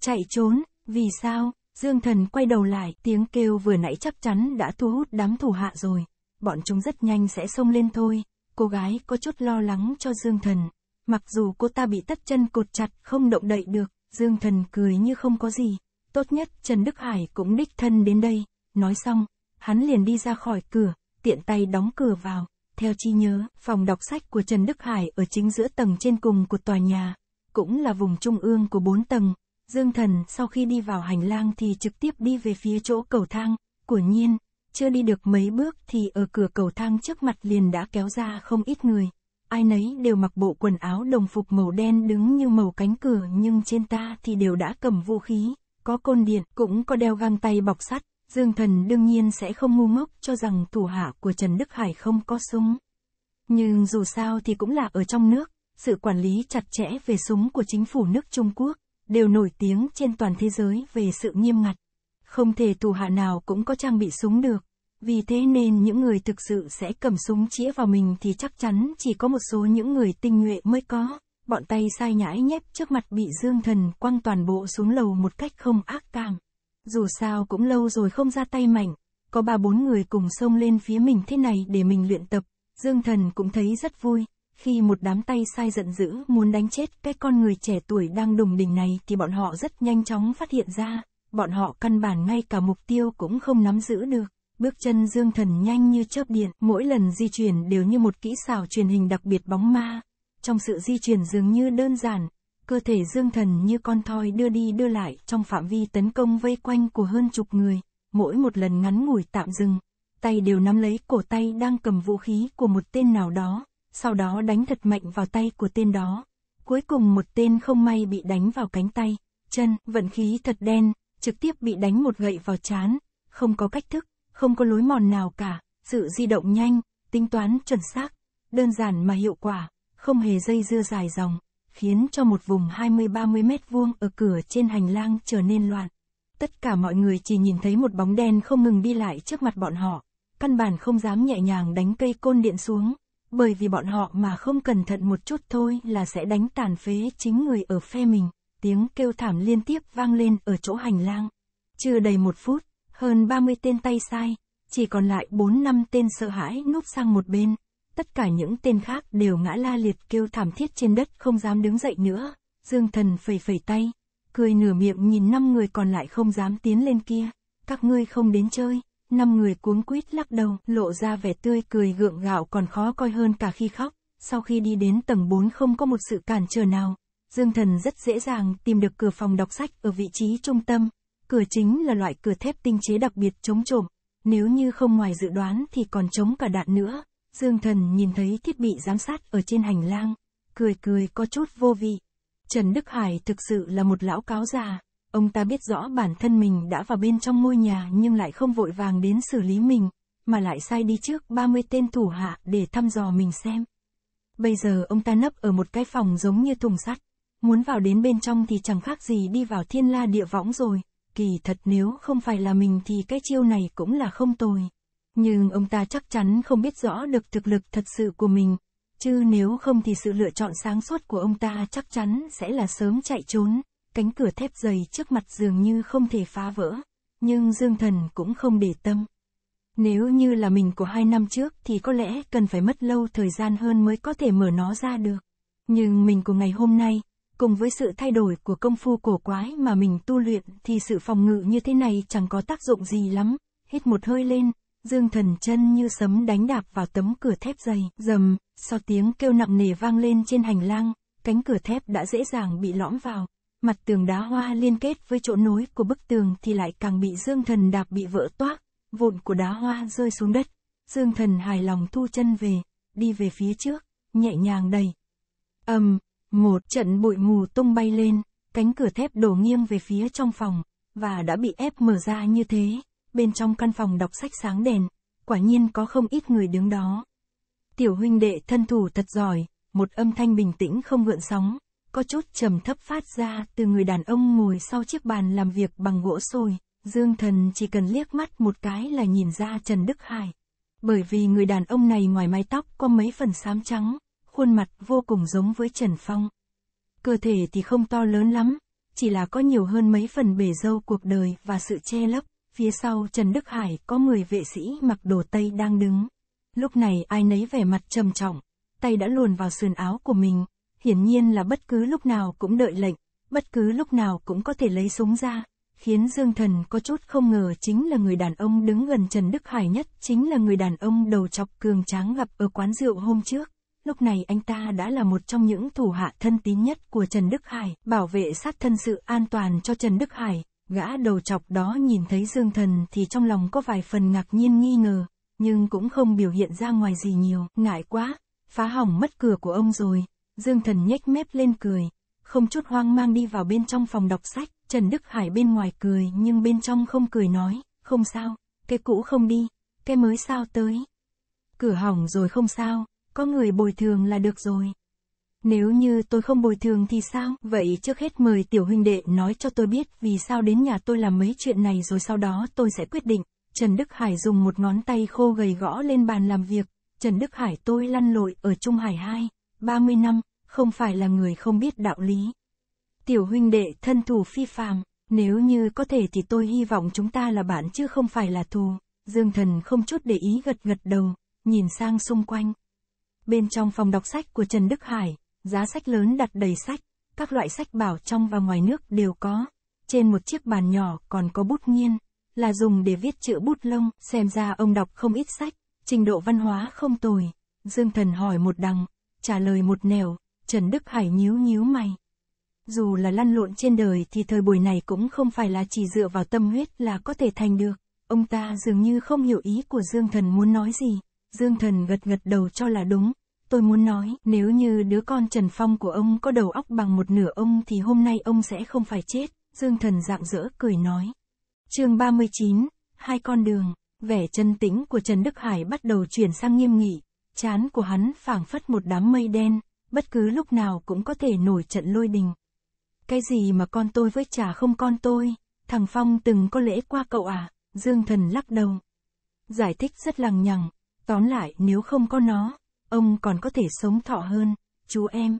Chạy trốn, vì sao? Dương thần quay đầu lại, tiếng kêu vừa nãy chắc chắn đã thu hút đám thủ hạ rồi. Bọn chúng rất nhanh sẽ xông lên thôi. Cô gái có chút lo lắng cho Dương thần. Mặc dù cô ta bị tất chân cột chặt không động đậy được, Dương thần cười như không có gì. Tốt nhất Trần Đức Hải cũng đích thân đến đây. Nói xong, hắn liền đi ra khỏi cửa, tiện tay đóng cửa vào. Theo chi nhớ, phòng đọc sách của Trần Đức Hải ở chính giữa tầng trên cùng của tòa nhà, cũng là vùng trung ương của bốn tầng, Dương Thần sau khi đi vào hành lang thì trực tiếp đi về phía chỗ cầu thang, của nhiên, chưa đi được mấy bước thì ở cửa cầu thang trước mặt liền đã kéo ra không ít người. Ai nấy đều mặc bộ quần áo đồng phục màu đen đứng như màu cánh cửa nhưng trên ta thì đều đã cầm vũ khí, có côn điện cũng có đeo găng tay bọc sắt. Dương Thần đương nhiên sẽ không ngu ngốc cho rằng thủ hạ của Trần Đức Hải không có súng. Nhưng dù sao thì cũng là ở trong nước, sự quản lý chặt chẽ về súng của chính phủ nước Trung Quốc, đều nổi tiếng trên toàn thế giới về sự nghiêm ngặt. Không thể tù hạ nào cũng có trang bị súng được. Vì thế nên những người thực sự sẽ cầm súng chĩa vào mình thì chắc chắn chỉ có một số những người tinh nhuệ mới có. Bọn tay sai nhãi nhép trước mặt bị Dương Thần quăng toàn bộ xuống lầu một cách không ác cảm. Dù sao cũng lâu rồi không ra tay mạnh, có ba bốn người cùng xông lên phía mình thế này để mình luyện tập, Dương Thần cũng thấy rất vui. Khi một đám tay sai giận dữ muốn đánh chết cái con người trẻ tuổi đang đùng đỉnh này thì bọn họ rất nhanh chóng phát hiện ra, bọn họ căn bản ngay cả mục tiêu cũng không nắm giữ được. Bước chân Dương Thần nhanh như chớp điện, mỗi lần di chuyển đều như một kỹ xảo truyền hình đặc biệt bóng ma. Trong sự di chuyển dường như đơn giản, cơ thể Dương Thần như con thoi đưa đi đưa lại trong phạm vi tấn công vây quanh của hơn chục người, mỗi một lần ngắn ngủi tạm dừng, tay đều nắm lấy cổ tay đang cầm vũ khí của một tên nào đó, sau đó đánh thật mạnh vào tay của tên đó. Cuối cùng một tên không may bị đánh vào cánh tay, chân, vận khí thật đen, trực tiếp bị đánh một gậy vào chán, không có cách thức, không có lối mòn nào cả, sự di động nhanh, tính toán chuẩn xác, đơn giản mà hiệu quả, không hề dây dưa dài dòng, khiến cho một vùng 20-30 mét vuông ở cửa trên hành lang trở nên loạn. Tất cả mọi người chỉ nhìn thấy một bóng đen không ngừng đi lại trước mặt bọn họ, căn bản không dám nhẹ nhàng đánh cây côn điện xuống bởi vì bọn họ mà không cẩn thận một chút thôi là sẽ đánh tàn phế chính người ở phe mình. Tiếng kêu thảm liên tiếp vang lên ở chỗ hành lang. Chưa đầy một phút, hơn 30 tên tay sai, chỉ còn lại 4 năm tên sợ hãi núp sang một bên. Tất cả những tên khác đều ngã la liệt kêu thảm thiết trên đất không dám đứng dậy nữa. Dương thần phẩy phẩy tay, cười nửa miệng nhìn năm người còn lại không dám tiến lên kia. Các ngươi không đến chơi năm người cuống quýt lắc đầu, lộ ra vẻ tươi cười gượng gạo còn khó coi hơn cả khi khóc. Sau khi đi đến tầng 4 không có một sự cản trở nào, Dương Thần rất dễ dàng tìm được cửa phòng đọc sách ở vị trí trung tâm. Cửa chính là loại cửa thép tinh chế đặc biệt chống trộm, nếu như không ngoài dự đoán thì còn chống cả đạn nữa. Dương Thần nhìn thấy thiết bị giám sát ở trên hành lang, cười cười có chút vô vị. Trần Đức Hải thực sự là một lão cáo già, Ông ta biết rõ bản thân mình đã vào bên trong ngôi nhà nhưng lại không vội vàng đến xử lý mình, mà lại sai đi trước 30 tên thủ hạ để thăm dò mình xem. Bây giờ ông ta nấp ở một cái phòng giống như thùng sắt, muốn vào đến bên trong thì chẳng khác gì đi vào thiên la địa võng rồi, kỳ thật nếu không phải là mình thì cái chiêu này cũng là không tồi. Nhưng ông ta chắc chắn không biết rõ được thực lực thật sự của mình, chứ nếu không thì sự lựa chọn sáng suốt của ông ta chắc chắn sẽ là sớm chạy trốn cánh cửa thép dày trước mặt dường như không thể phá vỡ, nhưng Dương Thần cũng không để tâm. Nếu như là mình của hai năm trước thì có lẽ cần phải mất lâu thời gian hơn mới có thể mở nó ra được. Nhưng mình của ngày hôm nay, cùng với sự thay đổi của công phu cổ quái mà mình tu luyện thì sự phòng ngự như thế này chẳng có tác dụng gì lắm. Hít một hơi lên, Dương thần chân như sấm đánh đạp vào tấm cửa thép dày, rầm, sau tiếng kêu nặng nề vang lên trên hành lang, cánh cửa thép đã dễ dàng bị lõm vào mặt tường đá hoa liên kết với chỗ nối của bức tường thì lại càng bị Dương Thần đạp bị vỡ toác, vụn của đá hoa rơi xuống đất. Dương Thần hài lòng thu chân về, đi về phía trước, nhẹ nhàng đầy. ầm, um, một trận bụi mù tung bay lên, cánh cửa thép đổ nghiêng về phía trong phòng, và đã bị ép mở ra như thế, bên trong căn phòng đọc sách sáng đèn, quả nhiên có không ít người đứng đó. Tiểu huynh đệ thân thủ thật giỏi, một âm thanh bình tĩnh không gợn sóng, có chút trầm thấp phát ra từ người đàn ông ngồi sau chiếc bàn làm việc bằng gỗ sồi. Dương Thần chỉ cần liếc mắt một cái là nhìn ra Trần Đức Hải. Bởi vì người đàn ông này ngoài mái tóc có mấy phần xám trắng, khuôn mặt vô cùng giống với Trần Phong. Cơ thể thì không to lớn lắm, chỉ là có nhiều hơn mấy phần bể dâu cuộc đời và sự che lấp. Phía sau Trần Đức Hải có 10 vệ sĩ mặc đồ Tây đang đứng. Lúc này ai nấy vẻ mặt trầm trọng, tay đã luồn vào sườn áo của mình, hiển nhiên là bất cứ lúc nào cũng đợi lệnh, bất cứ lúc nào cũng có thể lấy súng ra, khiến Dương Thần có chút không ngờ chính là người đàn ông đứng gần Trần Đức Hải nhất, chính là người đàn ông đầu chọc cường tráng gặp ở quán rượu hôm trước. Lúc này anh ta đã là một trong những thủ hạ thân tín nhất của Trần Đức Hải, bảo vệ sát thân sự an toàn cho Trần Đức Hải. Gã đầu chọc đó nhìn thấy Dương Thần thì trong lòng có vài phần ngạc nhiên nghi ngờ, nhưng cũng không biểu hiện ra ngoài gì nhiều, ngại quá, phá hỏng mất cửa của ông rồi. Dương Thần nhếch mép lên cười, không chút hoang mang đi vào bên trong phòng đọc sách, Trần Đức Hải bên ngoài cười nhưng bên trong không cười nói, không sao, cái cũ không đi, cái mới sao tới. Cửa hỏng rồi không sao, có người bồi thường là được rồi. Nếu như tôi không bồi thường thì sao? Vậy trước hết mời tiểu huynh đệ nói cho tôi biết vì sao đến nhà tôi làm mấy chuyện này rồi sau đó tôi sẽ quyết định. Trần Đức Hải dùng một ngón tay khô gầy gõ lên bàn làm việc. Trần Đức Hải tôi lăn lội ở Trung Hải 2. 30 năm, không phải là người không biết đạo lý. Tiểu huynh đệ thân thù phi phàm, nếu như có thể thì tôi hy vọng chúng ta là bạn chứ không phải là thù. Dương thần không chút để ý gật gật đầu, nhìn sang xung quanh. Bên trong phòng đọc sách của Trần Đức Hải, giá sách lớn đặt đầy sách, các loại sách bảo trong và ngoài nước đều có. Trên một chiếc bàn nhỏ còn có bút nghiên, là dùng để viết chữ bút lông, xem ra ông đọc không ít sách, trình độ văn hóa không tồi. Dương thần hỏi một đằng, trả lời một nẻo, Trần Đức Hải nhíu nhíu mày. Dù là lăn lộn trên đời thì thời buổi này cũng không phải là chỉ dựa vào tâm huyết là có thể thành được. Ông ta dường như không hiểu ý của Dương Thần muốn nói gì. Dương Thần gật gật đầu cho là đúng. Tôi muốn nói, nếu như đứa con Trần Phong của ông có đầu óc bằng một nửa ông thì hôm nay ông sẽ không phải chết. Dương Thần dạng dỡ cười nói. chương 39, hai con đường, vẻ chân tĩnh của Trần Đức Hải bắt đầu chuyển sang nghiêm nghị, Chán của hắn phảng phất một đám mây đen, bất cứ lúc nào cũng có thể nổi trận lôi đình. Cái gì mà con tôi với chả không con tôi, thằng Phong từng có lễ qua cậu à, Dương Thần lắc đầu. Giải thích rất lằng nhằng, tóm lại nếu không có nó, ông còn có thể sống thọ hơn, chú em.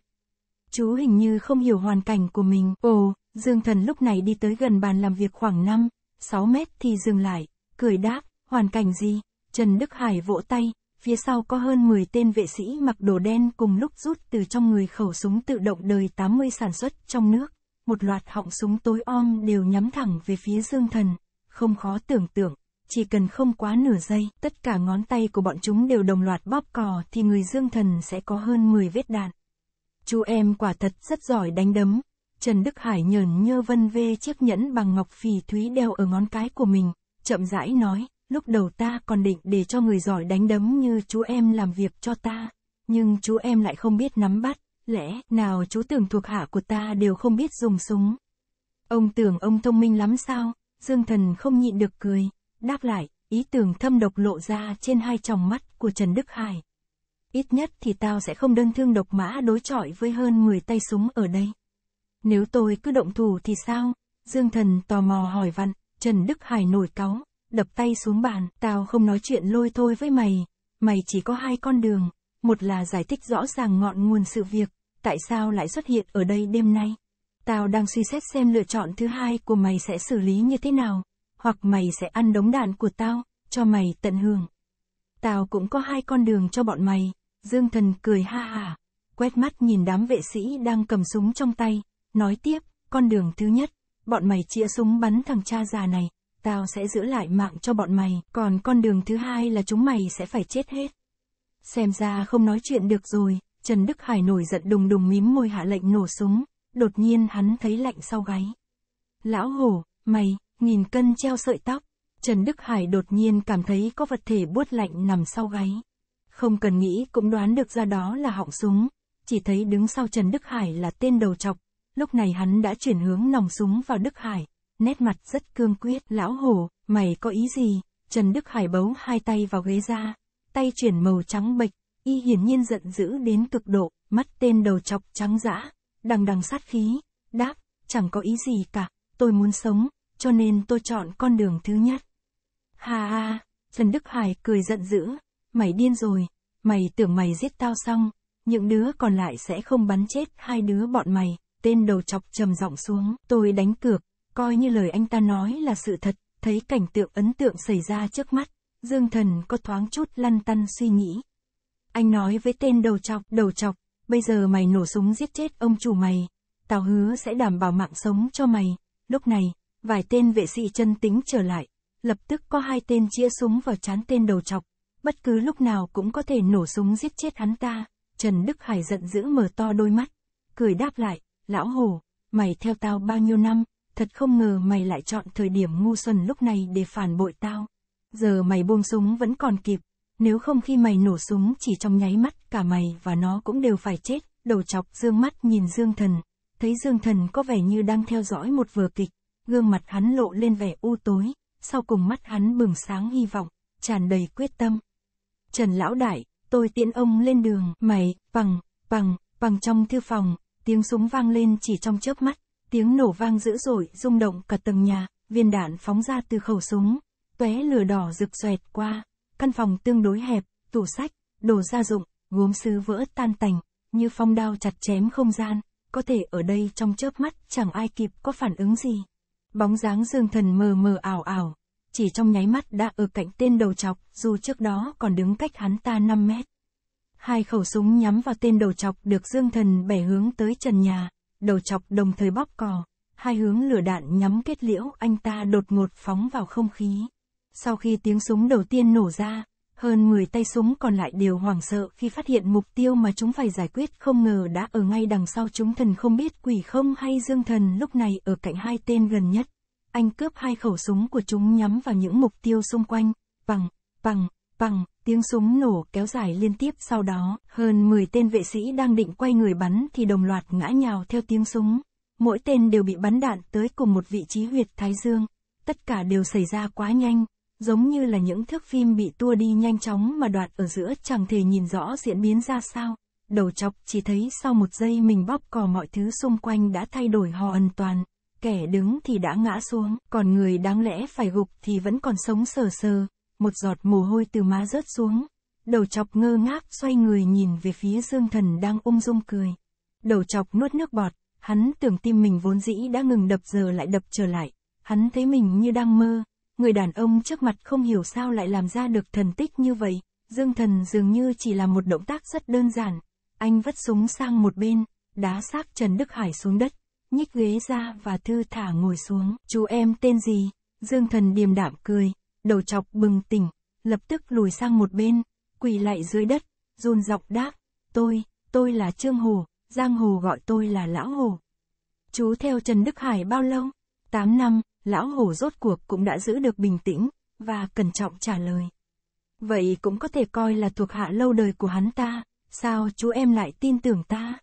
Chú hình như không hiểu hoàn cảnh của mình. Ồ, Dương Thần lúc này đi tới gần bàn làm việc khoảng 5, 6 mét thì dừng lại, cười đáp, hoàn cảnh gì? Trần Đức Hải vỗ tay, phía sau có hơn 10 tên vệ sĩ mặc đồ đen cùng lúc rút từ trong người khẩu súng tự động đời 80 sản xuất trong nước, một loạt họng súng tối om đều nhắm thẳng về phía Dương Thần, không khó tưởng tượng, chỉ cần không quá nửa giây, tất cả ngón tay của bọn chúng đều đồng loạt bóp cò thì người Dương Thần sẽ có hơn 10 vết đạn. Chú em quả thật rất giỏi đánh đấm. Trần Đức Hải nhờn nhơ vân vê chiếc nhẫn bằng ngọc phỉ thúy đeo ở ngón cái của mình, chậm rãi nói, lúc đầu ta còn định để cho người giỏi đánh đấm như chú em làm việc cho ta, nhưng chú em lại không biết nắm bắt, lẽ nào chú tưởng thuộc hạ của ta đều không biết dùng súng. Ông tưởng ông thông minh lắm sao, Dương Thần không nhịn được cười, đáp lại, ý tưởng thâm độc lộ ra trên hai tròng mắt của Trần Đức Hải. Ít nhất thì tao sẽ không đơn thương độc mã đối chọi với hơn 10 tay súng ở đây. Nếu tôi cứ động thủ thì sao? Dương Thần tò mò hỏi vặn Trần Đức Hải nổi cáu, đập tay xuống bàn, tao không nói chuyện lôi thôi với mày. Mày chỉ có hai con đường, một là giải thích rõ ràng ngọn nguồn sự việc, tại sao lại xuất hiện ở đây đêm nay. Tao đang suy xét xem lựa chọn thứ hai của mày sẽ xử lý như thế nào, hoặc mày sẽ ăn đống đạn của tao, cho mày tận hưởng. Tao cũng có hai con đường cho bọn mày, Dương Thần cười ha hả, quét mắt nhìn đám vệ sĩ đang cầm súng trong tay, nói tiếp, con đường thứ nhất, bọn mày chĩa súng bắn thằng cha già này, tao sẽ giữ lại mạng cho bọn mày, còn con đường thứ hai là chúng mày sẽ phải chết hết. Xem ra không nói chuyện được rồi, Trần Đức Hải nổi giận đùng đùng mím môi hạ lệnh nổ súng, đột nhiên hắn thấy lạnh sau gáy. Lão hổ, mày, nghìn cân treo sợi tóc. Trần Đức Hải đột nhiên cảm thấy có vật thể buốt lạnh nằm sau gáy. Không cần nghĩ cũng đoán được ra đó là họng súng, chỉ thấy đứng sau Trần Đức Hải là tên đầu chọc, lúc này hắn đã chuyển hướng nòng súng vào Đức Hải, nét mặt rất cương quyết. Lão hổ, mày có ý gì? Trần Đức Hải bấu hai tay vào ghế ra, tay chuyển màu trắng bệch, y hiển nhiên giận dữ đến cực độ, mắt tên đầu chọc trắng dã, đằng đằng sát khí, đáp, chẳng có ý gì cả, tôi muốn sống, cho nên tôi chọn con đường thứ nhất. hà ha, Trần Đức Hải cười giận dữ, mày điên rồi, mày tưởng mày giết tao xong, những đứa còn lại sẽ không bắn chết hai đứa bọn mày, tên đầu chọc trầm giọng xuống, tôi đánh cược, Coi như lời anh ta nói là sự thật, thấy cảnh tượng ấn tượng xảy ra trước mắt, Dương Thần có thoáng chút lăn tăn suy nghĩ. Anh nói với tên đầu chọc, đầu chọc, bây giờ mày nổ súng giết chết ông chủ mày, tao hứa sẽ đảm bảo mạng sống cho mày. Lúc này, vài tên vệ sĩ chân tính trở lại, lập tức có hai tên chĩa súng vào chán tên đầu chọc, bất cứ lúc nào cũng có thể nổ súng giết chết hắn ta. Trần Đức Hải giận dữ mở to đôi mắt, cười đáp lại, lão hồ, mày theo tao bao nhiêu năm, thật không ngờ mày lại chọn thời điểm ngu xuân lúc này để phản bội tao. Giờ mày buông súng vẫn còn kịp, nếu không khi mày nổ súng chỉ trong nháy mắt cả mày và nó cũng đều phải chết, đầu chọc dương mắt nhìn Dương Thần, thấy Dương Thần có vẻ như đang theo dõi một vở kịch, gương mặt hắn lộ lên vẻ u tối, sau cùng mắt hắn bừng sáng hy vọng, tràn đầy quyết tâm. Trần Lão Đại, tôi tiễn ông lên đường, mày, bằng, bằng, bằng trong thư phòng, tiếng súng vang lên chỉ trong chớp mắt, Tiếng nổ vang dữ dội, rung động cả tầng nhà, viên đạn phóng ra từ khẩu súng, tóe lửa đỏ rực xoẹt qua. Căn phòng tương đối hẹp, tủ sách, đồ gia dụng, gốm sứ vỡ tan tành, như phong đao chặt chém không gian, có thể ở đây trong chớp mắt chẳng ai kịp có phản ứng gì. Bóng dáng Dương Thần mờ mờ ảo ảo, chỉ trong nháy mắt đã ở cạnh tên đầu chọc, dù trước đó còn đứng cách hắn ta 5 mét. Hai khẩu súng nhắm vào tên đầu chọc được Dương Thần bẻ hướng tới trần nhà, đầu chọc đồng thời bóp cò, hai hướng lửa đạn nhắm kết liễu anh ta đột ngột phóng vào không khí. Sau khi tiếng súng đầu tiên nổ ra, hơn 10 tay súng còn lại đều hoảng sợ khi phát hiện mục tiêu mà chúng phải giải quyết không ngờ đã ở ngay đằng sau chúng thần không biết quỷ không hay dương thần lúc này ở cạnh hai tên gần nhất. Anh cướp hai khẩu súng của chúng nhắm vào những mục tiêu xung quanh, bằng, bằng, bằng, tiếng súng nổ kéo dài liên tiếp sau đó, hơn 10 tên vệ sĩ đang định quay người bắn thì đồng loạt ngã nhào theo tiếng súng. Mỗi tên đều bị bắn đạn tới cùng một vị trí huyệt thái dương. Tất cả đều xảy ra quá nhanh, giống như là những thước phim bị tua đi nhanh chóng mà đoạt ở giữa chẳng thể nhìn rõ diễn biến ra sao. Đầu chọc chỉ thấy sau một giây mình bóp cò mọi thứ xung quanh đã thay đổi hò ẩn toàn. Kẻ đứng thì đã ngã xuống, còn người đáng lẽ phải gục thì vẫn còn sống sờ sờ một giọt mồ hôi từ má rớt xuống. Đầu chọc ngơ ngác xoay người nhìn về phía Dương Thần đang ung dung cười. Đầu chọc nuốt nước bọt, hắn tưởng tim mình vốn dĩ đã ngừng đập giờ lại đập trở lại. Hắn thấy mình như đang mơ, người đàn ông trước mặt không hiểu sao lại làm ra được thần tích như vậy. Dương Thần dường như chỉ là một động tác rất đơn giản. Anh vất súng sang một bên, đá xác Trần Đức Hải xuống đất, nhích ghế ra và thư thả ngồi xuống. Chú em tên gì? Dương Thần điềm đạm cười, đầu chọc bừng tỉnh, lập tức lùi sang một bên, quỳ lại dưới đất, run dọc đáp, tôi, tôi là Trương Hồ, Giang Hồ gọi tôi là Lão Hồ. Chú theo Trần Đức Hải bao lâu? tám năm, Lão Hồ rốt cuộc cũng đã giữ được bình tĩnh, và cẩn trọng trả lời. Vậy cũng có thể coi là thuộc hạ lâu đời của hắn ta, sao chú em lại tin tưởng ta?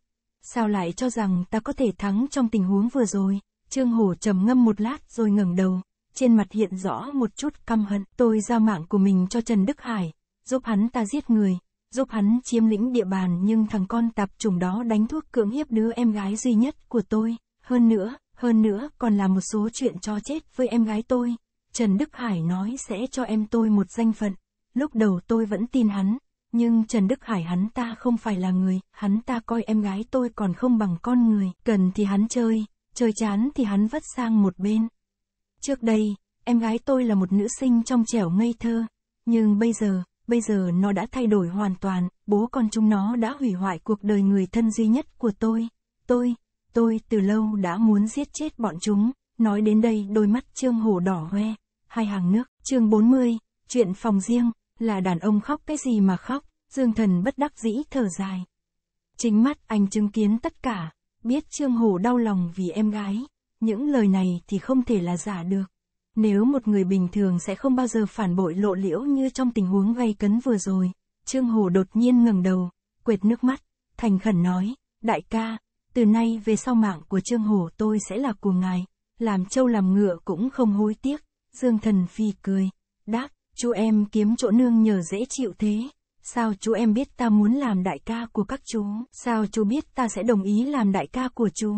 Sao lại cho rằng ta có thể thắng trong tình huống vừa rồi? Trương Hồ trầm ngâm một lát rồi ngẩng đầu, trên mặt hiện rõ một chút căm hận. Tôi giao mạng của mình cho Trần Đức Hải, giúp hắn ta giết người, giúp hắn chiếm lĩnh địa bàn nhưng thằng con tạp chủng đó đánh thuốc cưỡng hiếp đứa em gái duy nhất của tôi. Hơn nữa, hơn nữa còn là một số chuyện cho chết với em gái tôi. Trần Đức Hải nói sẽ cho em tôi một danh phận. Lúc đầu tôi vẫn tin hắn, nhưng Trần Đức Hải hắn ta không phải là người, hắn ta coi em gái tôi còn không bằng con người. Cần thì hắn chơi, chơi chán thì hắn vất sang một bên. Trước đây, em gái tôi là một nữ sinh trong trẻo ngây thơ, nhưng bây giờ, bây giờ nó đã thay đổi hoàn toàn, bố con chúng nó đã hủy hoại cuộc đời người thân duy nhất của tôi. Tôi, tôi từ lâu đã muốn giết chết bọn chúng, nói đến đây đôi mắt Trương Hổ đỏ hoe, hai hàng nước, chương 40, chuyện phòng riêng, là đàn ông khóc cái gì mà khóc, Dương Thần bất đắc dĩ thở dài. Chính mắt anh chứng kiến tất cả, biết Trương Hổ đau lòng vì em gái, những lời này thì không thể là giả được. Nếu một người bình thường sẽ không bao giờ phản bội lộ liễu như trong tình huống gây cấn vừa rồi. Trương Hồ đột nhiên ngẩng đầu, quệt nước mắt, thành khẩn nói, đại ca, từ nay về sau mạng của Trương Hồ tôi sẽ là của ngài, làm trâu làm ngựa cũng không hối tiếc. Dương thần phi cười, đáp, chú em kiếm chỗ nương nhờ dễ chịu thế. Sao chú em biết ta muốn làm đại ca của các chú? Sao chú biết ta sẽ đồng ý làm đại ca của chú?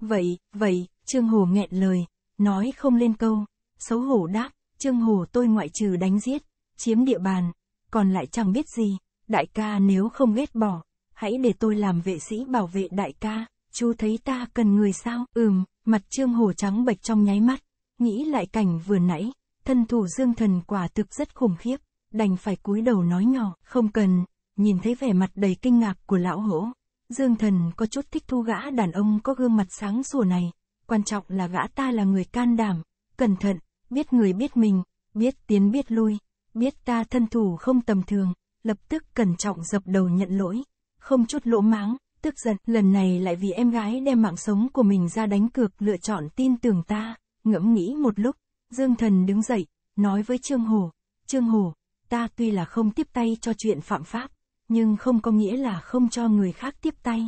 Vậy, vậy, Trương Hồ nghẹn lời, nói không lên câu, xấu hổ đáp, Trương Hồ tôi ngoại trừ đánh giết, chiếm địa bàn, còn lại chẳng biết gì, đại ca nếu không ghét bỏ, hãy để tôi làm vệ sĩ bảo vệ đại ca, chú thấy ta cần người sao, ừm, mặt Trương Hồ trắng bệch trong nháy mắt, nghĩ lại cảnh vừa nãy, thân thủ dương thần quả thực rất khủng khiếp, đành phải cúi đầu nói nhỏ, không cần, nhìn thấy vẻ mặt đầy kinh ngạc của lão hổ, Dương Thần có chút thích thu gã đàn ông có gương mặt sáng sủa này, quan trọng là gã ta là người can đảm, cẩn thận, biết người biết mình, biết tiến biết lui, biết ta thân thủ không tầm thường, lập tức cẩn trọng dập đầu nhận lỗi, không chút lỗ máng, tức giận, lần này lại vì em gái đem mạng sống của mình ra đánh cược lựa chọn tin tưởng ta, ngẫm nghĩ một lúc, Dương Thần đứng dậy, nói với Trương Hồ, Trương Hồ, ta tuy là không tiếp tay cho chuyện phạm pháp, nhưng không có nghĩa là không cho người khác tiếp tay.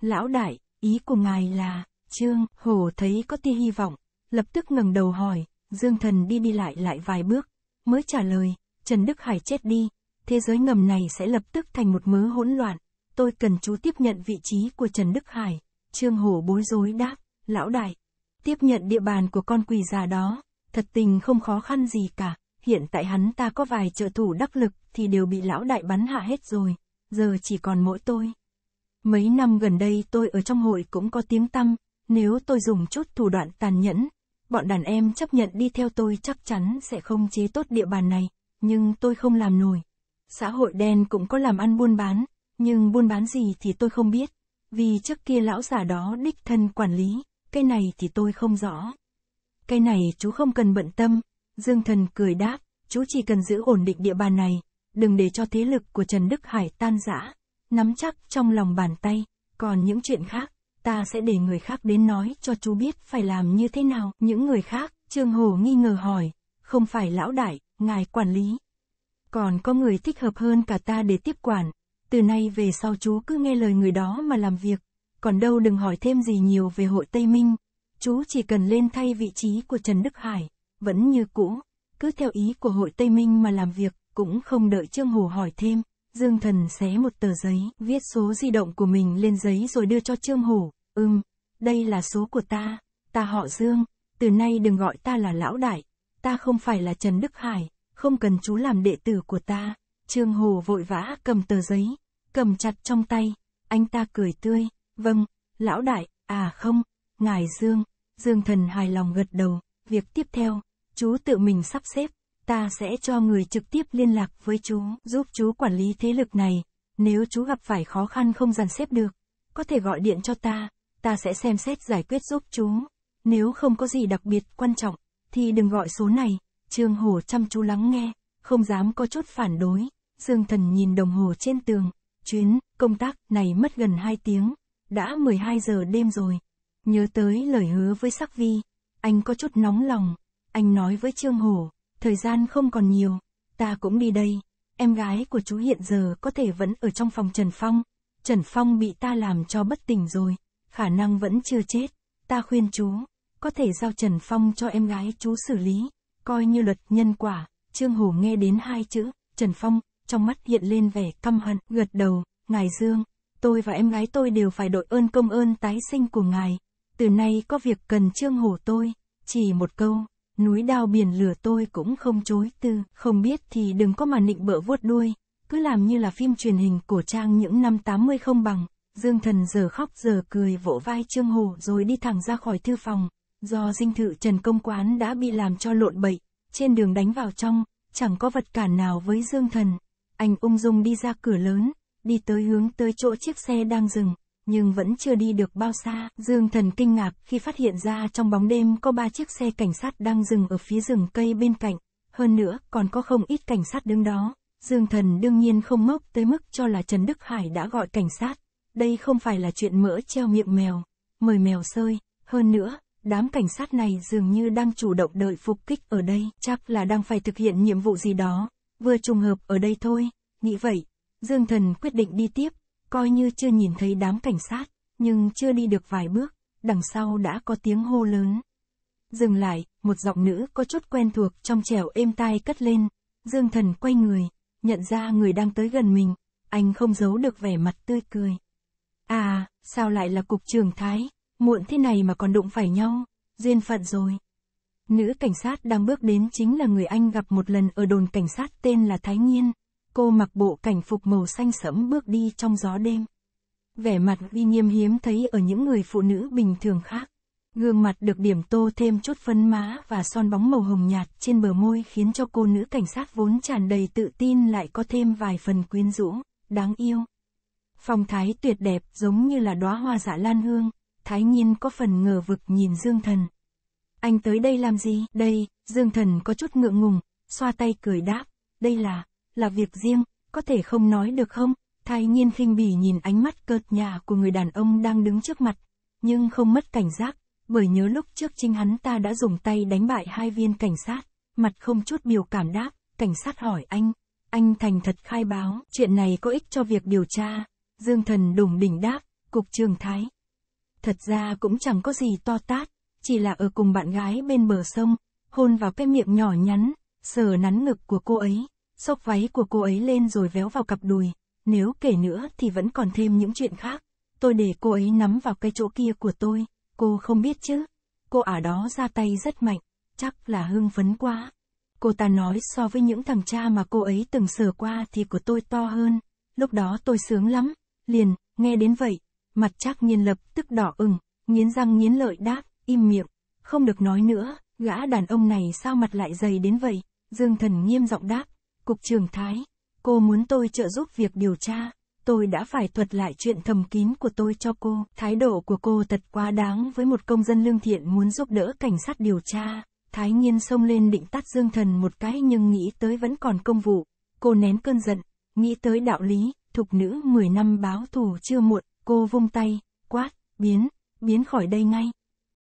Lão đại, ý của ngài là, Trương, hồ thấy có tia hy vọng, lập tức ngẩng đầu hỏi, Dương Thần đi đi lại lại vài bước, mới trả lời, Trần Đức Hải chết đi, thế giới ngầm này sẽ lập tức thành một mớ hỗn loạn, tôi cần chú tiếp nhận vị trí của Trần Đức Hải, Trương hồ bối rối đáp, lão đại, tiếp nhận địa bàn của con quỷ già đó, thật tình không khó khăn gì cả, hiện tại hắn ta có vài trợ thủ đắc lực thì đều bị lão đại bắn hạ hết rồi, giờ chỉ còn mỗi tôi. Mấy năm gần đây tôi ở trong hội cũng có tiếng tăm, nếu tôi dùng chút thủ đoạn tàn nhẫn, bọn đàn em chấp nhận đi theo tôi chắc chắn sẽ không chế tốt địa bàn này, nhưng tôi không làm nổi. Xã hội đen cũng có làm ăn buôn bán, nhưng buôn bán gì thì tôi không biết, vì trước kia lão già đó đích thân quản lý, cái này thì tôi không rõ. Cái này chú không cần bận tâm, Dương Thần cười đáp, chú chỉ cần giữ ổn định địa bàn này, đừng để cho thế lực của Trần Đức Hải tan rã, nắm chắc trong lòng bàn tay, còn những chuyện khác, ta sẽ để người khác đến nói cho chú biết phải làm như thế nào. Những người khác, Trương Hồ nghi ngờ hỏi, không phải lão đại, ngài quản lý. Còn có người thích hợp hơn cả ta để tiếp quản, từ nay về sau chú cứ nghe lời người đó mà làm việc, còn đâu đừng hỏi thêm gì nhiều về hội Tây Minh, chú chỉ cần lên thay vị trí của Trần Đức Hải vẫn như cũ, cứ theo ý của hội Tây Minh mà làm việc, cũng không đợi Trương Hồ hỏi thêm. Dương Thần xé một tờ giấy, viết số di động của mình lên giấy rồi đưa cho Trương hồ ừm, đây là số của ta, ta họ Dương, từ nay đừng gọi ta là lão đại, ta không phải là Trần Đức Hải, không cần chú làm đệ tử của ta. Trương Hồ vội vã cầm tờ giấy, cầm chặt trong tay, anh ta cười tươi, vâng, lão đại, à không, ngài Dương, Dương Thần hài lòng gật đầu, việc tiếp theo, chú tự mình sắp xếp, ta sẽ cho người trực tiếp liên lạc với chú, giúp chú quản lý thế lực này, nếu chú gặp phải khó khăn không dàn xếp được, có thể gọi điện cho ta, ta sẽ xem xét giải quyết giúp chú, nếu không có gì đặc biệt quan trọng, thì đừng gọi số này, Trương hồ chăm chú lắng nghe, không dám có chút phản đối, Dương Thần nhìn đồng hồ trên tường, chuyến, công tác này mất gần 2 tiếng, đã 12 giờ đêm rồi, nhớ tới lời hứa với Sắc Vi, anh có chút nóng lòng. Anh nói với Trương Hổ, thời gian không còn nhiều, ta cũng đi đây. Em gái của chú hiện giờ có thể vẫn ở trong phòng Trần Phong. Trần Phong bị ta làm cho bất tỉnh rồi, khả năng vẫn chưa chết. Ta khuyên chú, có thể giao Trần Phong cho em gái chú xử lý, coi như luật nhân quả. Trương Hổ nghe đến hai chữ, Trần Phong, trong mắt hiện lên vẻ căm hận, gật đầu, ngài Dương, tôi và em gái tôi đều phải đội ơn công ơn tái sinh của ngài. Từ nay có việc cần Trương Hổ tôi, chỉ một câu, núi đao biển lửa tôi cũng không chối từ, không biết thì đừng có mà nịnh bỡ vuốt đuôi, cứ làm như là phim truyền hình cổ trang những năm 80 không bằng. Dương thần giờ khóc giờ cười vỗ vai Trương Hồ rồi đi thẳng ra khỏi thư phòng, do dinh thự Trần Công Quán đã bị làm cho lộn bậy, trên đường đánh vào trong, chẳng có vật cản nào với Dương thần. Anh ung dung đi ra cửa lớn, đi tới hướng tới chỗ chiếc xe đang dừng, nhưng vẫn chưa đi được bao xa, Dương Thần kinh ngạc khi phát hiện ra trong bóng đêm có ba chiếc xe cảnh sát đang dừng ở phía rừng cây bên cạnh, hơn nữa còn có không ít cảnh sát đứng đó. Dương Thần đương nhiên không ngốc tới mức cho là Trần Đức Hải đã gọi cảnh sát, đây không phải là chuyện mỡ treo miệng mèo, mời mèo sơi, hơn nữa, đám cảnh sát này dường như đang chủ động đợi phục kích ở đây, chắc là đang phải thực hiện nhiệm vụ gì đó, vừa trùng hợp ở đây thôi, nghĩ vậy, Dương Thần quyết định đi tiếp, Coi như chưa nhìn thấy đám cảnh sát, nhưng chưa đi được vài bước, đằng sau đã có tiếng hô lớn. Dừng lại, một giọng nữ có chút quen thuộc trong trẻo êm tai cất lên. Dương thần quay người, nhận ra người đang tới gần mình, anh không giấu được vẻ mặt tươi cười. À, sao lại là cục trưởng Thái, muộn thế này mà còn đụng phải nhau, duyên phận rồi. Nữ cảnh sát đang bước đến chính là người anh gặp một lần ở đồn cảnh sát tên là Thái Nhiên. Cô mặc bộ cảnh phục màu xanh sẫm bước đi trong gió đêm. Vẻ mặt uy nghiêm hiếm thấy ở những người phụ nữ bình thường khác. Gương mặt được điểm tô thêm chút phấn má và son bóng màu hồng nhạt trên bờ môi khiến cho cô nữ cảnh sát vốn tràn đầy tự tin lại có thêm vài phần quyến rũ, đáng yêu. Phong thái tuyệt đẹp giống như là đóa hoa dạ lan hương, thái nhiên có phần ngờ vực nhìn Dương Thần. Anh tới đây làm gì? Đây, Dương Thần có chút ngượng ngùng, xoa tay cười đáp, đây là là việc riêng, có thể không nói được không? Thái nhiên khinh bỉ nhìn ánh mắt cợt nhả của người đàn ông đang đứng trước mặt, nhưng không mất cảnh giác, bởi nhớ lúc trước chính hắn ta đã dùng tay đánh bại hai viên cảnh sát, mặt không chút biểu cảm đáp, cảnh sát hỏi anh, anh thành thật khai báo, chuyện này có ích cho việc điều tra, Dương Thần đủng đỉnh đáp, cục trường thái. Thật ra cũng chẳng có gì to tát, chỉ là ở cùng bạn gái bên bờ sông, hôn vào cái miệng nhỏ nhắn, sờ nắn ngực của cô ấy xốc váy của cô ấy lên rồi véo vào cặp đùi, nếu kể nữa thì vẫn còn thêm những chuyện khác. Tôi để cô ấy nắm vào cái chỗ kia của tôi, cô không biết chứ. Cô ả đó ra tay rất mạnh, chắc là hưng phấn quá. Cô ta nói so với những thằng cha mà cô ấy từng sờ qua thì của tôi to hơn, lúc đó tôi sướng lắm, liền, nghe đến vậy, mặt chắc nhiên lập tức đỏ ửng, nghiến răng nghiến lợi đáp, im miệng, không được nói nữa, gã đàn ông này sao mặt lại dày đến vậy, Dương Thần nghiêm giọng đáp, Cục trưởng Thái, cô muốn tôi trợ giúp việc điều tra, tôi đã phải thuật lại chuyện thầm kín của tôi cho cô. Thái độ của cô thật quá đáng với một công dân lương thiện muốn giúp đỡ cảnh sát điều tra. Thái nhiên xông lên định tắt Dương Thần một cái nhưng nghĩ tới vẫn còn công vụ. Cô nén cơn giận, nghĩ tới đạo lý, thục nữ 10 năm báo thù chưa muộn, cô vung tay, quát, biến, biến khỏi đây ngay.